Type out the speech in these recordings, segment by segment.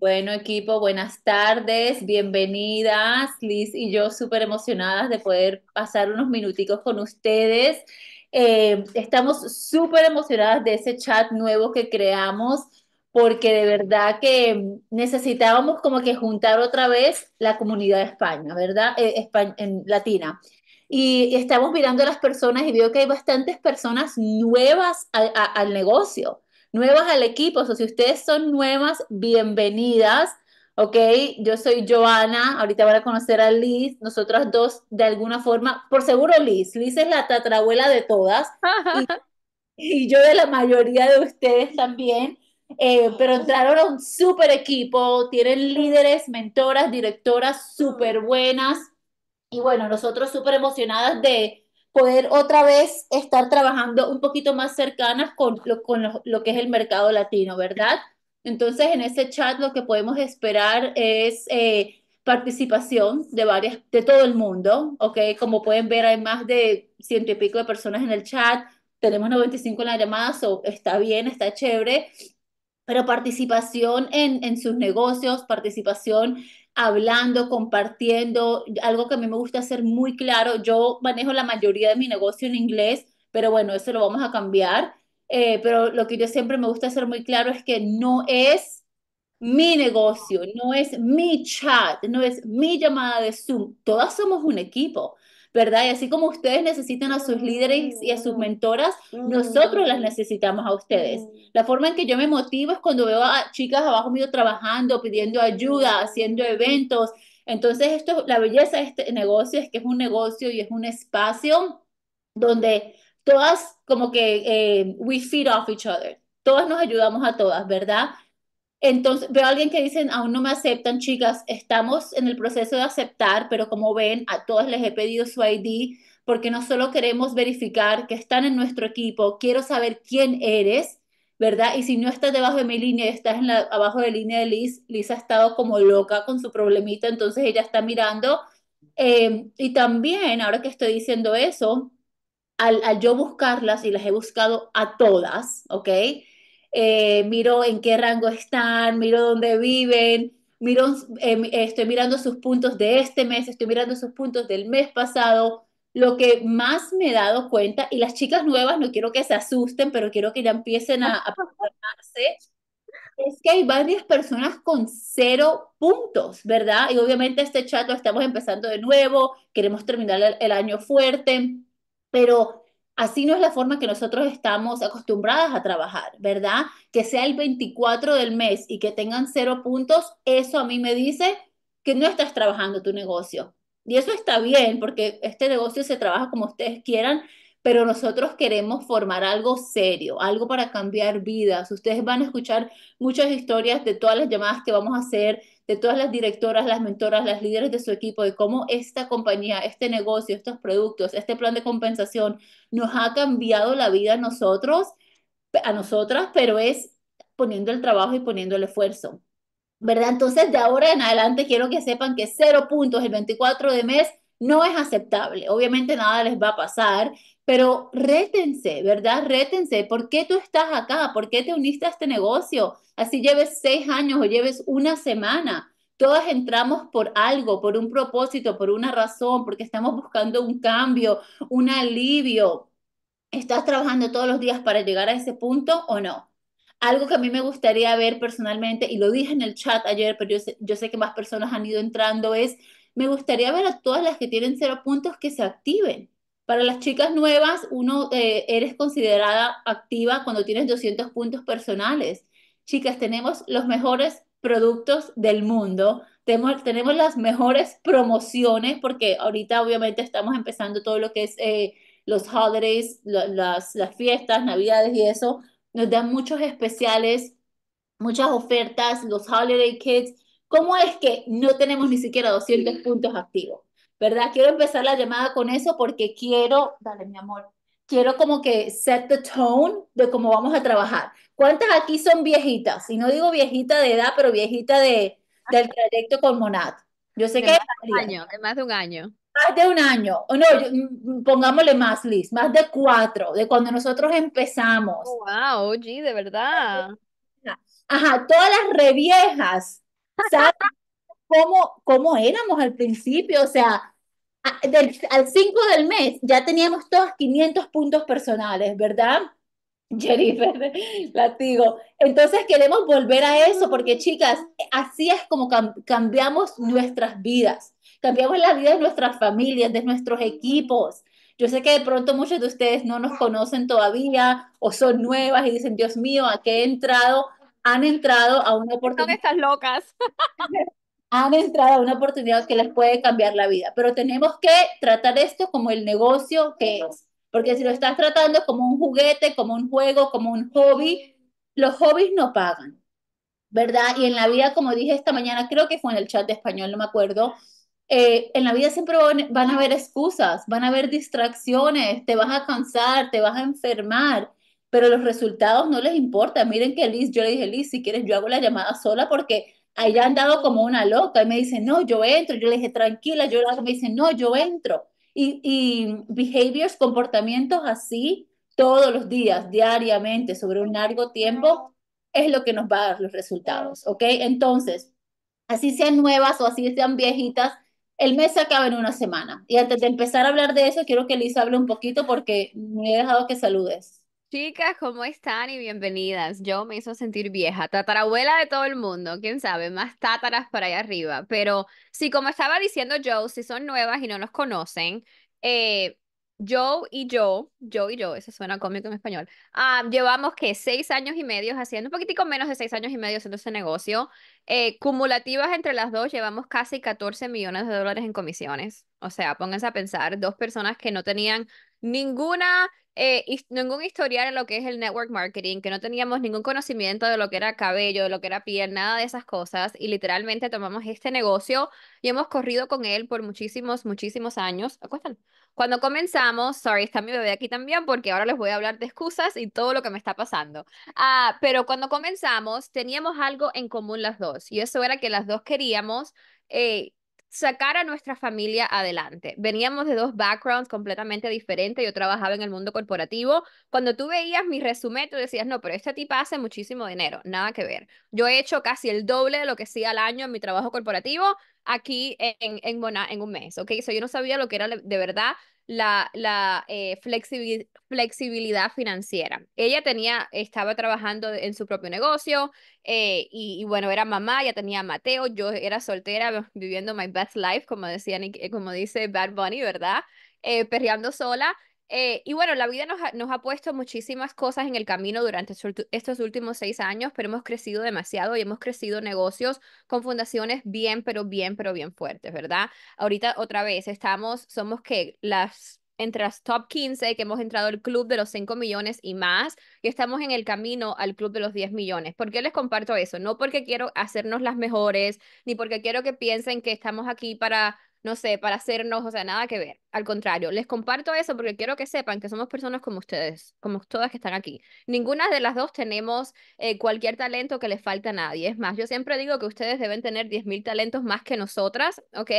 Bueno, equipo, buenas tardes, bienvenidas. Liz y yo súper emocionadas de poder pasar unos minuticos con ustedes. Eh, estamos súper emocionadas de ese chat nuevo que creamos porque de verdad que necesitábamos como que juntar otra vez la comunidad de España, ¿verdad? Eh, en latina. Y estamos mirando a las personas y veo que hay bastantes personas nuevas al negocio nuevas al equipo. O si ustedes son nuevas, bienvenidas. ¿ok? Yo soy Joana, ahorita van a conocer a Liz, nosotras dos de alguna forma, por seguro Liz, Liz es la tatrabuela de todas y, yo de la mayoría de ustedes también, eh, pero entraron a un súper equipo, tienen líderes, mentoras, directoras súper buenas y bueno, nosotros súper emocionadas de poder otra vez estar trabajando un poquito más cercanas con lo, con lo, que es el mercado latino, ¿verdad? Entonces, en ese chat lo que podemos esperar es eh, participación de varias, de todo el mundo, ¿ok? Como pueden ver, hay más de ciento y pico de personas en el chat, tenemos 95 en la llamada, está bien, está chévere, pero participación en, en sus negocios, participación hablando, compartiendo, algo que a mí me gusta hacer muy claro. Yo manejo la mayoría de mi negocio en inglés, pero bueno, eso lo vamos a cambiar. Eh, pero lo que yo siempre me gusta hacer muy claro es que no es mi negocio, no es mi chat, no es mi llamada de Zoom. Todas somos un equipo. ¿verdad? Y así como ustedes necesitan a sus mm. líderes y a sus mentoras, mm. nosotros las necesitamos a ustedes. Mm. La forma en que yo me motivo es cuando veo a chicas abajo mío trabajando, pidiendo ayuda, haciendo eventos. Entonces, esto, la belleza de este negocio es que es un negocio y es un espacio donde todas como que eh, we feed off each other. Todas nos ayudamos a todas, ¿verdad? Entonces, veo a alguien que dicen, aún no me aceptan, chicas, estamos en el proceso de aceptar, pero como ven, a todas les he pedido su ID porque no solo queremos verificar que están en nuestro equipo, quiero saber quién eres, ¿verdad? Y si no estás debajo de mi línea, estás en la, abajo de línea de Liz, Liz ha estado como loca con su problemita, entonces ella está mirando. Em, y también, ahora que estoy diciendo eso, al, al yo buscarlas, y las he buscado a todas, ¿ok? Eh, miro en qué rango están, miro dónde viven, miro, eh, estoy mirando sus puntos de este mes, estoy mirando sus puntos del mes pasado, lo que más me he dado cuenta, y las chicas nuevas, no quiero que se asusten, pero quiero que ya empiecen a, a es que hay varias personas con cero puntos, ¿verdad? Y obviamente este chat lo estamos empezando de nuevo, queremos terminar el año fuerte, pero así no es la forma que nosotros estamos acostumbradas a trabajar, ¿verdad? Que sea el 24 del mes y que tengan cero puntos, eso a mí me dice que no estás trabajando tu negocio. Y eso está bien, porque este negocio se trabaja como ustedes quieran, pero nosotros queremos formar algo serio, algo para cambiar vidas. Ustedes van a escuchar muchas historias de todas las llamadas que vamos a hacer de todas las directoras, las mentoras, las líderes de su equipo, de cómo esta compañía, este negocio, estos productos, este plan de compensación nos ha cambiado la vida a nosotros, a nosotras, pero es poniendo el trabajo y poniendo el esfuerzo. ¿Verdad? Entonces, de ahora en adelante quiero que sepan que cero puntos el 24 de mes no es aceptable. Obviamente nada les va a pasar, pero rétense, ¿verdad? Rétense. ¿Por qué tú estás acá? ¿Por qué te uniste a este negocio? Así lleves seis años o lleves una semana. Todas entramos por algo, por un propósito, por una razón, porque estamos buscando un cambio, un alivio. ¿Estás trabajando todos los días para llegar a ese punto o no? Algo que a mí me gustaría ver personalmente, y lo dije en el chat ayer, pero yo sé, yo sé que más personas han ido entrando, es, me gustaría ver a todas las que tienen cero puntos que se activen para las chicas nuevas, uno eh, eres considerada activa cuando tienes 200 puntos personales. Chicas, tenemos los mejores productos del mundo, tenemos, las mejores promociones, porque ahorita obviamente estamos empezando todo lo que es eh, los holidays, las, las fiestas, navidades y eso. Nos dan muchos especiales, muchas ofertas, los holiday kits. ¿Cómo es que no tenemos ni siquiera 200 puntos activos? ¿verdad? Quiero empezar la llamada con eso porque quiero, dale mi amor, quiero como que set the tone de cómo vamos a trabajar. ¿Cuántas aquí son viejitas? Y no digo viejita de edad, pero viejita de, del trayecto con Monat. Yo sé que... Más de, un año, más de un año. Más de un año. O no, mm, mm, pongámosle más, Liz, más de cuatro, de cuando nosotros empezamos. Oh, wow, oye, de verdad. Ajá, todas las reviejas cómo, cómo éramos al principio, o sea, al 5 del mes ya teníamos todos 500 puntos personales, ¿verdad? Jennifer Latigo. Entonces queremos volver a eso porque chicas, así es como cambiamos nuestras vidas, cambiamos la vida de nuestras familias, de nuestros equipos. Yo sé que de pronto muchos de ustedes no nos conocen todavía o son nuevas y dicen, Dios mío, ¿a qué he entrado? Han entrado a una oportunidad. Están estas locas. han entrado a una oportunidad que les puede cambiar la vida, pero tenemos que tratar esto como el negocio que es, porque si lo estás tratando como un juguete, como un juego, como un hobby, los hobbies no pagan, ¿verdad? Y en la vida, como dije esta mañana, creo que fue en el chat de español, no me acuerdo, eh, en la vida siempre van a haber excusas, van a haber distracciones, te vas a cansar, te vas a enfermar, pero los resultados no les importan. Miren que Liz, yo le dije, Liz, si quieres, yo hago la llamada sola porque ahí han dado como una loca y me dice no, yo entro, yo le dije, tranquila, yo hago." me dice no, yo entro. Y, y behaviors, comportamientos así todos los días, diariamente, sobre un largo tiempo, es lo que nos va a dar los resultados, ¿ok? Entonces, así sean nuevas o así sean viejitas, el mes se acaba en una semana. Y antes de empezar a hablar de eso, quiero que Lisa hable un poquito porque me he dejado que saludes. Chicas, ¿cómo están? Y bienvenidas. Yo me hizo sentir vieja, tatarabuela de todo el mundo, quién sabe, más tataras para allá arriba. Pero si como estaba diciendo Joe, si son nuevas y no nos conocen, eh, Joe y yo, Joe y yo, eso suena cómico en español, ah, llevamos que seis años y medio haciendo, un poquitico menos de seis años y medio haciendo ese negocio. Eh, cumulativas entre las dos, llevamos casi 14 millones de dólares en comisiones. O sea, pónganse a pensar, dos personas que no tenían ninguna eh, ningún historial en lo que es el network marketing, que no teníamos ningún conocimiento de lo que era cabello, de lo que era piel, nada de esas cosas, y literalmente tomamos este negocio y hemos corrido con él por muchísimos, muchísimos años. Acuestan. Ah, cuando comenzamos, sorry, está mi bebé aquí también porque ahora les voy a hablar de excusas y todo lo que me está pasando. Ah, pero cuando comenzamos, teníamos algo en común las dos y eso era que las dos queríamos eh, sacar a nuestra familia adelante. Veníamos de dos backgrounds completamente diferentes. Yo trabajaba en el mundo corporativo. Cuando tú veías mi resumen, tú decías, no, pero esta tipa hace muchísimo dinero. Nada que ver. Yo he hecho casi el doble de lo que hacía al año en mi trabajo corporativo aquí en, en, un mes. ¿ok? So, yo no sabía lo que era de verdad la, eh, flexibilidad financiera. Ella tenía, estaba trabajando en su propio negocio eh, y, bueno, era mamá, ya tenía a Mateo, yo era soltera, viviendo my best life, como, decían, eh, como dice Bad Bunny, ¿verdad? perreando sola eh, y bueno, la vida nos ha, nos ha, puesto muchísimas cosas en el camino durante estos últimos seis años, pero hemos crecido demasiado y hemos crecido negocios con fundaciones bien, pero bien, pero bien fuertes, ¿verdad? Ahorita otra vez estamos, somos que las entre las top 15 que hemos entrado al club de los 5 millones y más y estamos en el camino al club de los 10 millones. ¿Por qué les comparto eso? No porque quiero hacernos las mejores, ni porque quiero que piensen que estamos aquí para, no sé, para hacernos, o sea, nada que ver al contrario, les comparto eso porque quiero que sepan que somos personas como ustedes, como todas que están aquí. Ninguna de las dos tenemos eh, cualquier talento que les falte a nadie. Es más, yo siempre digo que ustedes deben tener 10.000 talentos más que nosotras, ¿ok?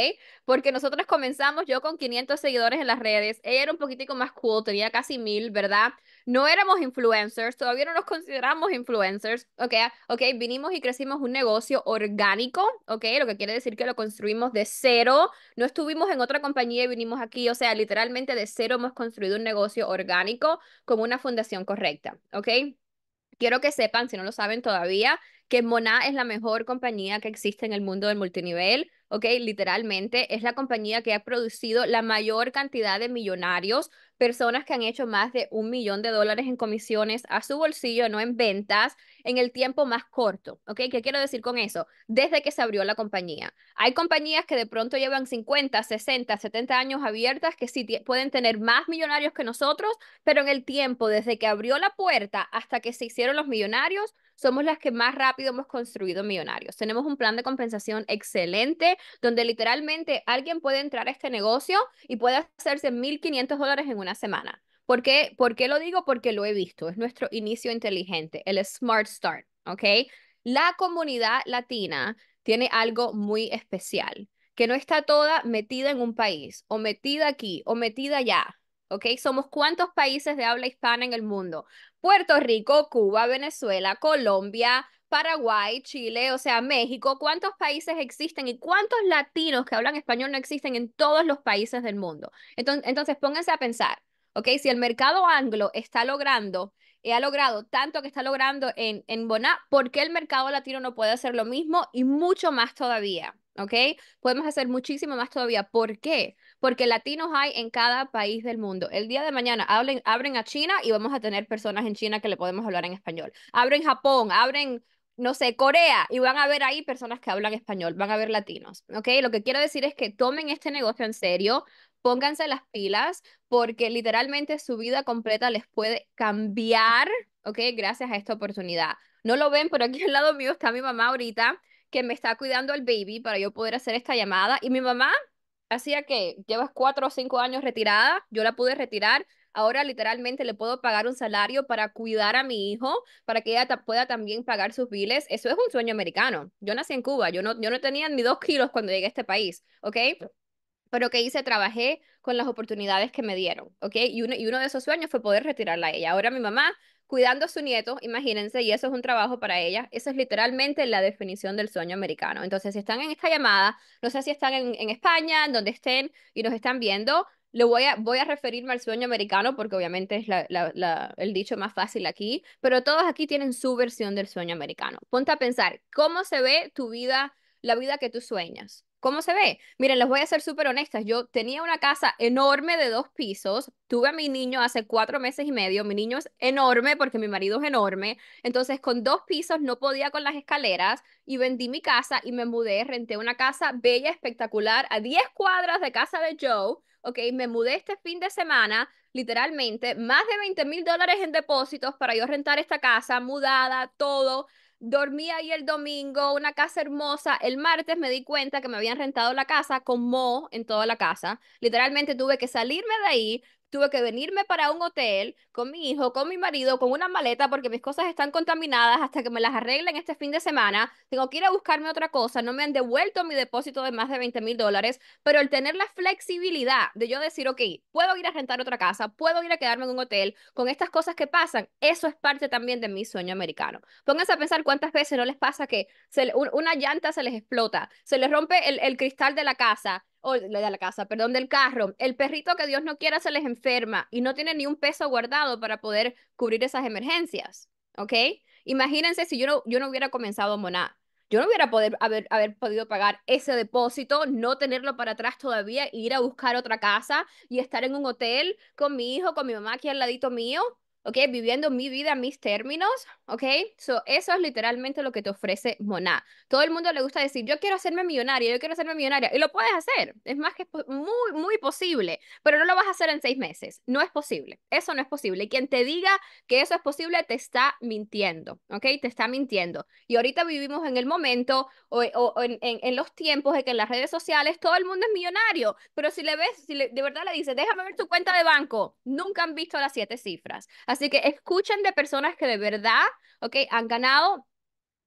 Porque nosotras comenzamos yo con 500 seguidores en las redes. Ella era un poquitico más cool, tenía casi mil ¿verdad? No éramos influencers, todavía no nos consideramos influencers, ¿ok? Ok, vinimos y crecimos un negocio orgánico, ¿ok? Lo que quiere decir que lo construimos de cero. No estuvimos en otra compañía y vinimos aquí o sea, literalmente de cero hemos construido un negocio orgánico como una fundación correcta, ¿ok? Quiero que sepan, si no lo saben todavía, que Moná es la mejor compañía que existe en el mundo del multinivel, ¿ok? Literalmente es la compañía que ha producido la mayor cantidad de millonarios, personas que han hecho más de un millón de dólares en comisiones a su bolsillo, no en ventas, en el tiempo más corto, ¿ok? ¿Qué quiero decir con eso? Desde que se abrió la compañía. Hay compañías que de pronto llevan 50, 60, 70 años abiertas que sí pueden tener más millonarios que nosotros, pero en el tiempo desde que abrió la puerta hasta que se hicieron los millonarios, somos las que más rápido hemos construido millonarios. Tenemos un plan de compensación excelente, donde literalmente alguien puede entrar a este negocio y puede hacerse 1.500 dólares en una semana. ¿Por qué? ¿Por qué lo digo? Porque lo he visto. Es nuestro inicio inteligente, el Smart Start, ¿ok? La comunidad latina tiene algo muy especial, que no está toda metida en un país, o metida aquí, o metida allá ¿ok? Somos cuántos países de habla hispana en el mundo. Puerto Rico, Cuba, Venezuela, Colombia, Paraguay, Chile, o sea, México, ¿cuántos países existen y cuántos latinos que hablan español no existen en todos los países del mundo? Entonces, entonces pónganse a pensar, ¿ok? Si el mercado anglo está logrando ha logrado tanto que está logrando en, en ¿por qué el mercado latino no puede hacer lo mismo y mucho más todavía? ¿Ok? Podemos hacer muchísimo más todavía. ¿Por qué? Porque latinos hay en cada país del mundo. El día de mañana hablen, abren a China y vamos a tener personas en China que le podemos hablar en español. Abren Japón, abren no sé, Corea, y van a ver ahí personas que hablan español, van a ver latinos, ¿ok? Lo que quiero decir es que tomen este negocio en serio, pónganse las pilas porque literalmente su vida completa les puede cambiar, ¿ok? Gracias a esta oportunidad. No lo ven, por aquí al lado mío está mi mamá ahorita que me está cuidando al baby para yo poder hacer esta llamada. Y mi mamá hacía que llevas cuatro o cinco años retirada, yo la pude retirar. Ahora literalmente le puedo pagar un salario para cuidar a mi hijo, para que ella pueda también pagar sus biles. Eso es un sueño americano. Yo nací en Cuba, yo no, yo no tenía ni dos kilos cuando llegué a este país, ¿ok? Pero que hice, trabajé con las oportunidades que me dieron, ¿ok? Y uno, de esos sueños fue poder retirarla a ella. Ahora mi mamá cuidando a su nieto, imagínense, y eso es un trabajo para ella. Eso es literalmente la definición del sueño americano. Entonces, si están en esta llamada, no sé si están en, en España, donde estén y nos están viendo, le voy a, voy a referirme al sueño americano porque obviamente es el dicho más fácil aquí, pero todos aquí tienen su versión del sueño americano. Ponte a pensar, ¿cómo se ve tu vida la vida que tú sueñas. ¿Cómo se ve? Miren, les voy a ser súper honestas. Yo tenía una casa enorme de dos pisos. Tuve a mi niño hace cuatro meses y medio. Mi niño es enorme porque mi marido es enorme. Entonces, con dos pisos no podía con las escaleras y vendí mi casa y me mudé. Renté una casa bella, espectacular, a 10 cuadras de casa de Joe. Ok, me mudé este fin de semana, literalmente, más de 20 mil dólares en depósitos para yo rentar esta casa, mudada, todo dormí ahí el domingo, una casa hermosa. El martes me di cuenta que me habían rentado la casa con moho en toda la casa. Literalmente tuve que salirme de ahí, tuve que venirme para un hotel con mi hijo, con mi marido, con una maleta, porque mis cosas están contaminadas hasta que me las arreglen este fin de semana. Tengo que ir a buscarme otra cosa. No me han devuelto mi depósito de más de 20 mil dólares, pero el tener la flexibilidad de yo decir, ok, puedo ir a rentar otra casa, puedo ir a quedarme en un hotel, con estas cosas que pasan, eso es parte también de mi sueño americano. Pónganse a pensar cuántas veces no les pasa que una llanta se les explota, se les rompe el cristal de la casa, o de la casa, perdón, del carro, el perrito que Dios no quiera se les enferma y no tiene ni un peso guardado para poder cubrir esas emergencias, ¿ok? Imagínense si yo no, yo no hubiera comenzado Moná, yo no hubiera poder, haber, haber podido pagar ese depósito, no tenerlo para atrás todavía, ir a buscar otra casa y estar en un hotel con mi hijo, con mi mamá aquí al ladito mío, ¿ok? Viviendo mi vida, mis términos, ¿ok? So, eso es literalmente lo que te ofrece Moná. Todo el mundo le gusta decir, yo quiero hacerme millonaria, yo quiero hacerme millonaria, y lo puedes hacer, es más que muy, muy posible, pero no lo vas a hacer en seis meses, no es posible, eso no es posible. Y quien te diga que eso es posible te está mintiendo, ¿ok? Te está mintiendo. Y ahorita vivimos en el momento o, en, en, en, los tiempos de que en las redes sociales todo el mundo es millonario, pero si le ves, si de verdad le dices, déjame ver tu cuenta de banco, nunca han visto las siete cifras. Así que escuchen de personas que de verdad, ok, han ganado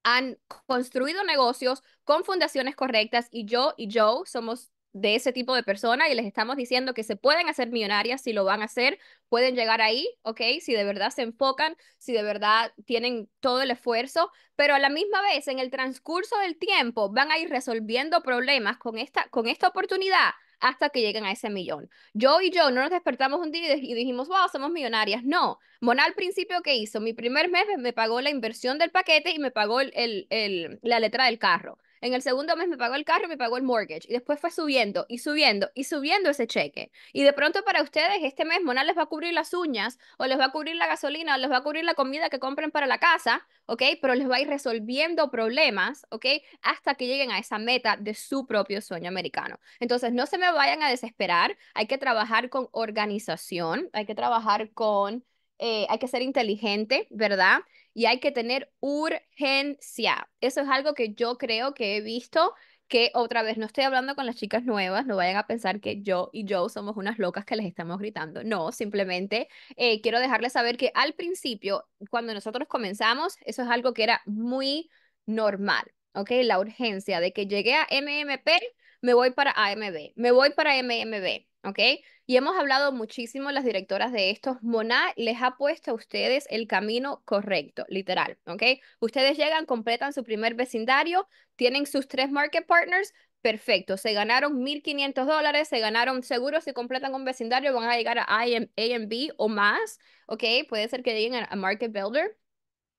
han construido negocios con fundaciones correctas y yo y Joe somos de ese tipo de personas y les estamos diciendo que se pueden hacer millonarias si lo van a hacer, pueden llegar ahí, ¿ok? Si de verdad se enfocan, si de verdad tienen todo el esfuerzo, pero a la misma vez en el transcurso del tiempo van a ir resolviendo problemas con esta, con esta oportunidad hasta que lleguen a ese millón. Yo y yo no nos despertamos un día y dijimos, wow, somos millonarias. No, Mona al principio ¿qué hizo, mi primer mes me pagó la inversión del paquete y me pagó la letra del carro. En el segundo mes me pagó el carro y me pagó el mortgage. Y después fue subiendo y subiendo y subiendo ese cheque. Y de pronto para ustedes este mes Mona les va a cubrir las uñas o les va a cubrir la gasolina o les va a cubrir la comida que compren para la casa, ¿ok? Pero les va a ir resolviendo problemas, ¿ok? Hasta que lleguen a esa meta de su propio sueño americano. Entonces no se me vayan a desesperar. Hay que trabajar con organización, hay que trabajar con... Eh, hay que ser inteligente, ¿verdad? y hay que tener urgencia. Eso es algo que yo creo que he visto que otra vez no estoy hablando con las chicas nuevas, no vayan a pensar que yo y yo somos unas locas que les estamos gritando. No, simplemente eh, quiero dejarles saber que al principio, cuando nosotros comenzamos, eso es algo que era muy normal, ¿ok? La urgencia de que llegué a MMP, me voy para AMB, me voy para MMB. ¿ok? Y hemos hablado muchísimo las directoras de estos. Moná les ha puesto a ustedes el camino correcto, literal, ¿ok? Ustedes llegan, completan su primer vecindario, tienen sus tres market partners, perfecto. Se ganaron 1.500 dólares, se ganaron seguro, si completan un vecindario van a llegar a AMB o más, ¿ok? Puede ser que lleguen a Market Builder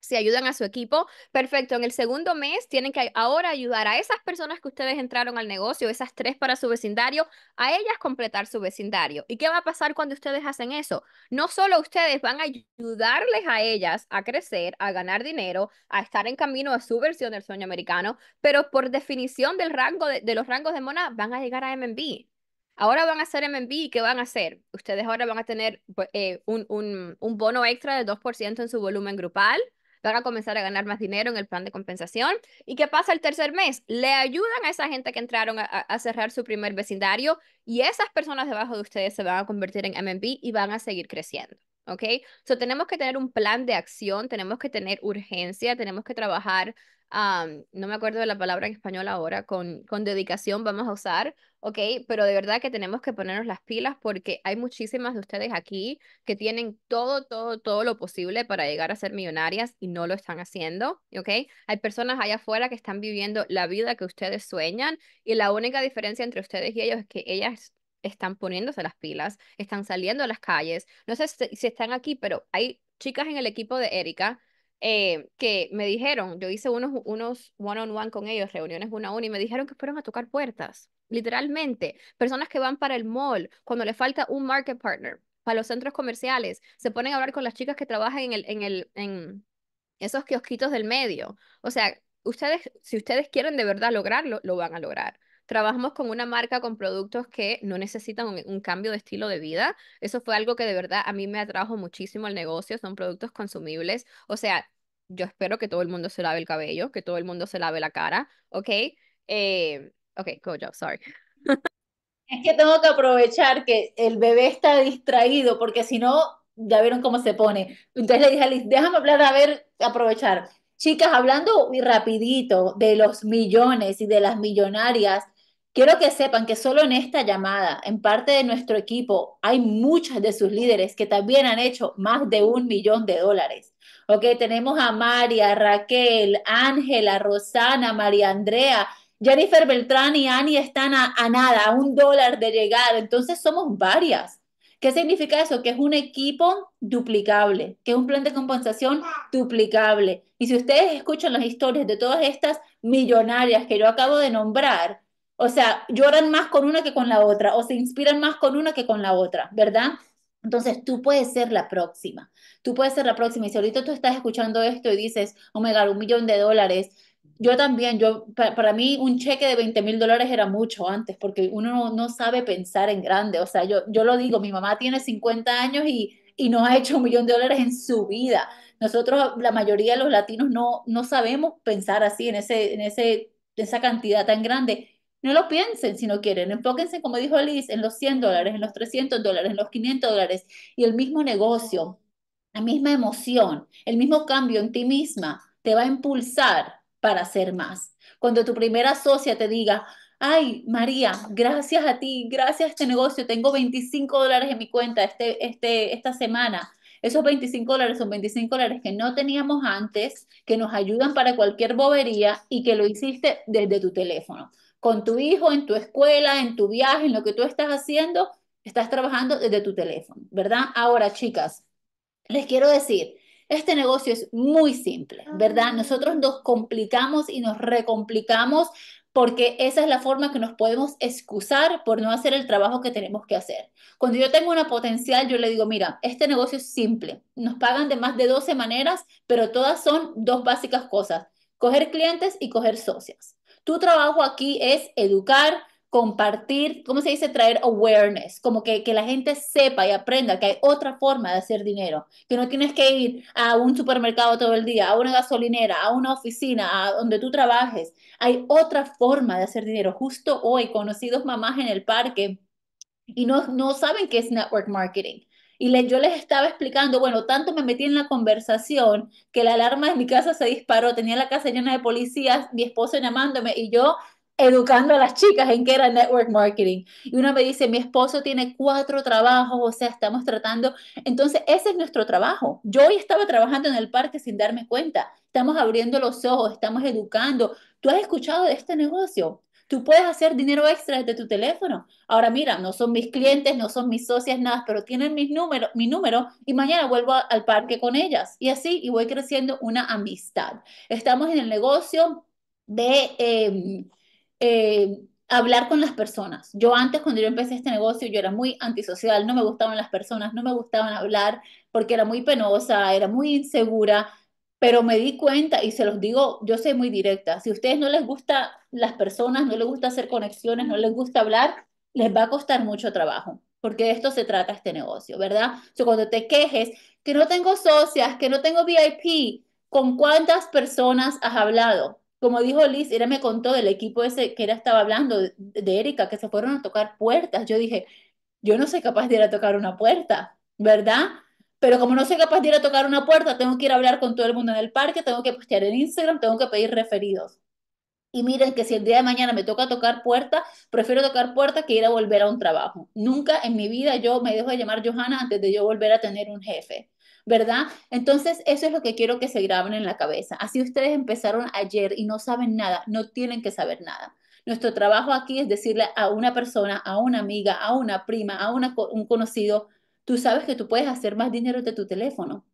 si ayudan a su equipo, perfecto. En el segundo mes tienen que ahora ayudar a esas personas que ustedes entraron al negocio, esas tres para su vecindario, a ellas completar su vecindario. ¿Y qué va a pasar cuando ustedes hacen eso? No solo ustedes van a ayudarles a ellas a crecer, a ganar dinero, a estar en camino a su versión del sueño americano, pero por definición del rango de, los rangos de Mona van a llegar a MB. Ahora van a hacer MB y ¿qué van a hacer? Ustedes ahora van a tener pues, eh, un, un, un bono extra de 2% en su volumen grupal van a comenzar a ganar más dinero en el plan de compensación. ¿Y qué pasa el tercer mes? Le ayudan a esa gente que entraron a, cerrar su primer vecindario y esas personas debajo de ustedes se van a convertir en MMB y van a seguir creciendo. ¿ok? So, tenemos que tener un plan de acción, tenemos que tener urgencia, tenemos que trabajar no me acuerdo de la palabra en español ahora, con, con dedicación vamos a usar, ¿ok? Pero de verdad que tenemos que ponernos las pilas porque hay muchísimas de ustedes aquí que tienen todo, todo, todo lo posible para llegar a ser millonarias y no lo están haciendo, ¿ok? Hay personas allá afuera que están viviendo la vida que ustedes sueñan y la única diferencia entre ustedes y ellos es que ellas están poniéndose las pilas, están saliendo a las calles. No sé si están aquí, pero hay chicas en el equipo de Erika eh, que me dijeron, yo hice unos, unos one-on-one con ellos, reuniones uno a uno, y me dijeron que fueron a tocar puertas, literalmente. Personas que van para el mall cuando le falta un market partner, para los centros comerciales, se ponen a hablar con las chicas que trabajan en, el, en, el, en esos kiosquitos del medio. O sea, ustedes, si ustedes quieren de verdad lograrlo, lo van a lograr. Trabajamos con una marca con productos que no necesitan un, cambio de estilo de vida. Eso fue algo que de verdad a mí me atrajo muchísimo al negocio. Son productos consumibles. O sea, yo espero que todo el mundo se lave el cabello, que todo el mundo se lave la cara, ¿ok? Eh, ok, job, sorry. Es que tengo que aprovechar que el bebé está distraído porque si no, ya vieron cómo se pone. Entonces le dije a Liz, déjame hablar, a ver, aprovechar. Chicas, hablando rapidito de los millones y de las millonarias Quiero que sepan que solo en esta llamada, en parte de nuestro equipo, hay muchas de sus líderes que también han hecho más de un millón de dólares. Ok, tenemos a María, Raquel, Ángela, Rosana, María Andrea, Jennifer Beltrán y Annie están a, a, nada, a un dólar de llegar. Entonces somos varias. ¿Qué significa eso? Que es un equipo duplicable, que es un plan de compensación duplicable. Y si ustedes escuchan las historias de todas estas millonarias que yo acabo de nombrar, o sea, lloran más con una que con la otra o se inspiran más con una que con la otra, ¿verdad? Entonces tú puedes ser la próxima, tú puedes ser la próxima. Y si ahorita tú estás escuchando esto y dices, oh my God, un millón de dólares, yo también, yo, para, mí un cheque de 20 mil dólares era mucho antes, porque uno no, sabe pensar en grande. O sea, yo, yo lo digo, mi mamá tiene 50 años y, no ha hecho un millón de dólares en su vida. Nosotros, la mayoría de los latinos, no, no sabemos pensar así, en, ese, en ese, esa cantidad tan grande. No lo piensen si no quieren, enfóquense, como dijo Liz, en los 100 dólares, en los 300 dólares, en los 500 dólares y el mismo negocio, la misma emoción, el mismo cambio en ti misma te va a impulsar para hacer más. Cuando tu primera socia te diga, ay, María, gracias a ti, gracias a este negocio, tengo 25 dólares en mi cuenta este, este, esta semana. Esos 25 dólares son 25 dólares que no teníamos antes, que nos ayudan para cualquier bobería y que lo hiciste desde tu teléfono con tu hijo, en tu escuela, en tu viaje, en lo que tú estás haciendo, estás trabajando desde tu teléfono, ¿verdad? Ahora, chicas, les quiero decir, este negocio es muy simple, ah. ¿verdad? Nosotros nos complicamos y nos recomplicamos porque esa es la forma que nos podemos excusar por no hacer el trabajo que tenemos que hacer. Cuando yo tengo una potencial, yo le digo, mira, este negocio es simple, nos pagan de más de 12 maneras, pero todas son dos básicas cosas, coger clientes y coger socias. Tu trabajo aquí es educar, compartir, ¿cómo se dice? Traer awareness, como que, que, la gente sepa y aprenda que hay otra forma de hacer dinero, que no tienes que ir a un supermercado todo el día, a una gasolinera, a una oficina, a donde tú trabajes. Hay otra forma de hacer dinero. Justo hoy conocidos mamás en el parque y no, no saben qué es network marketing. Y yo les estaba explicando, bueno, tanto me metí en la conversación que la alarma de mi casa se disparó, tenía la casa llena de policías, mi esposo llamándome y yo educando a las chicas en qué era network marketing. Y una me dice, mi esposo tiene cuatro trabajos, o sea, estamos tratando. Entonces, ese es nuestro trabajo. Yo hoy estaba trabajando en el parque sin darme cuenta. Estamos abriendo los ojos, estamos educando. ¿Tú has escuchado de este negocio? Tú puedes hacer dinero extra desde tu teléfono. Ahora mira, no son mis clientes, no son mis socias, nada, pero tienen mis número, mi número y mañana vuelvo al parque con ellas. Y así, y voy creciendo una amistad. Estamos en el negocio de... Em, em, hablar con las personas. Yo antes, cuando yo empecé este negocio, yo era muy antisocial, no me gustaban las personas, no me gustaban hablar porque era muy penosa, era muy insegura, pero me di cuenta y se los digo, yo soy muy directa, si a ustedes no les gusta las personas, no les gusta hacer conexiones, no les gusta hablar, les va a costar mucho trabajo, porque de esto se trata este negocio, ¿verdad? O cuando te quejes que no tengo socias, que no tengo VIP, ¿con cuántas personas has hablado? Como dijo Liz, ella me contó del equipo ese que era estaba hablando, de Erika, que se fueron a tocar puertas. Yo dije, yo no soy capaz de ir a tocar una puerta, ¿verdad? pero como no soy capaz de ir a tocar una puerta, tengo que ir a hablar con todo el mundo en el parque, tengo que postear en Instagram, tengo que pedir referidos. Y miren que si el día de mañana me toca tocar puerta, prefiero tocar puerta que ir a volver a un trabajo. Nunca en mi vida yo me dejo de llamar Johanna antes de yo volver a tener un jefe. ¿verdad? Entonces, eso es lo que quiero que se graben en la cabeza. Así ustedes empezaron ayer y no saben nada, no tienen que saber nada. Nuestro trabajo aquí es decirle a una persona, a una amiga, a una prima, a una, un conocido, Tú sabes que tú puedes hacer más dinero de tu teléfono.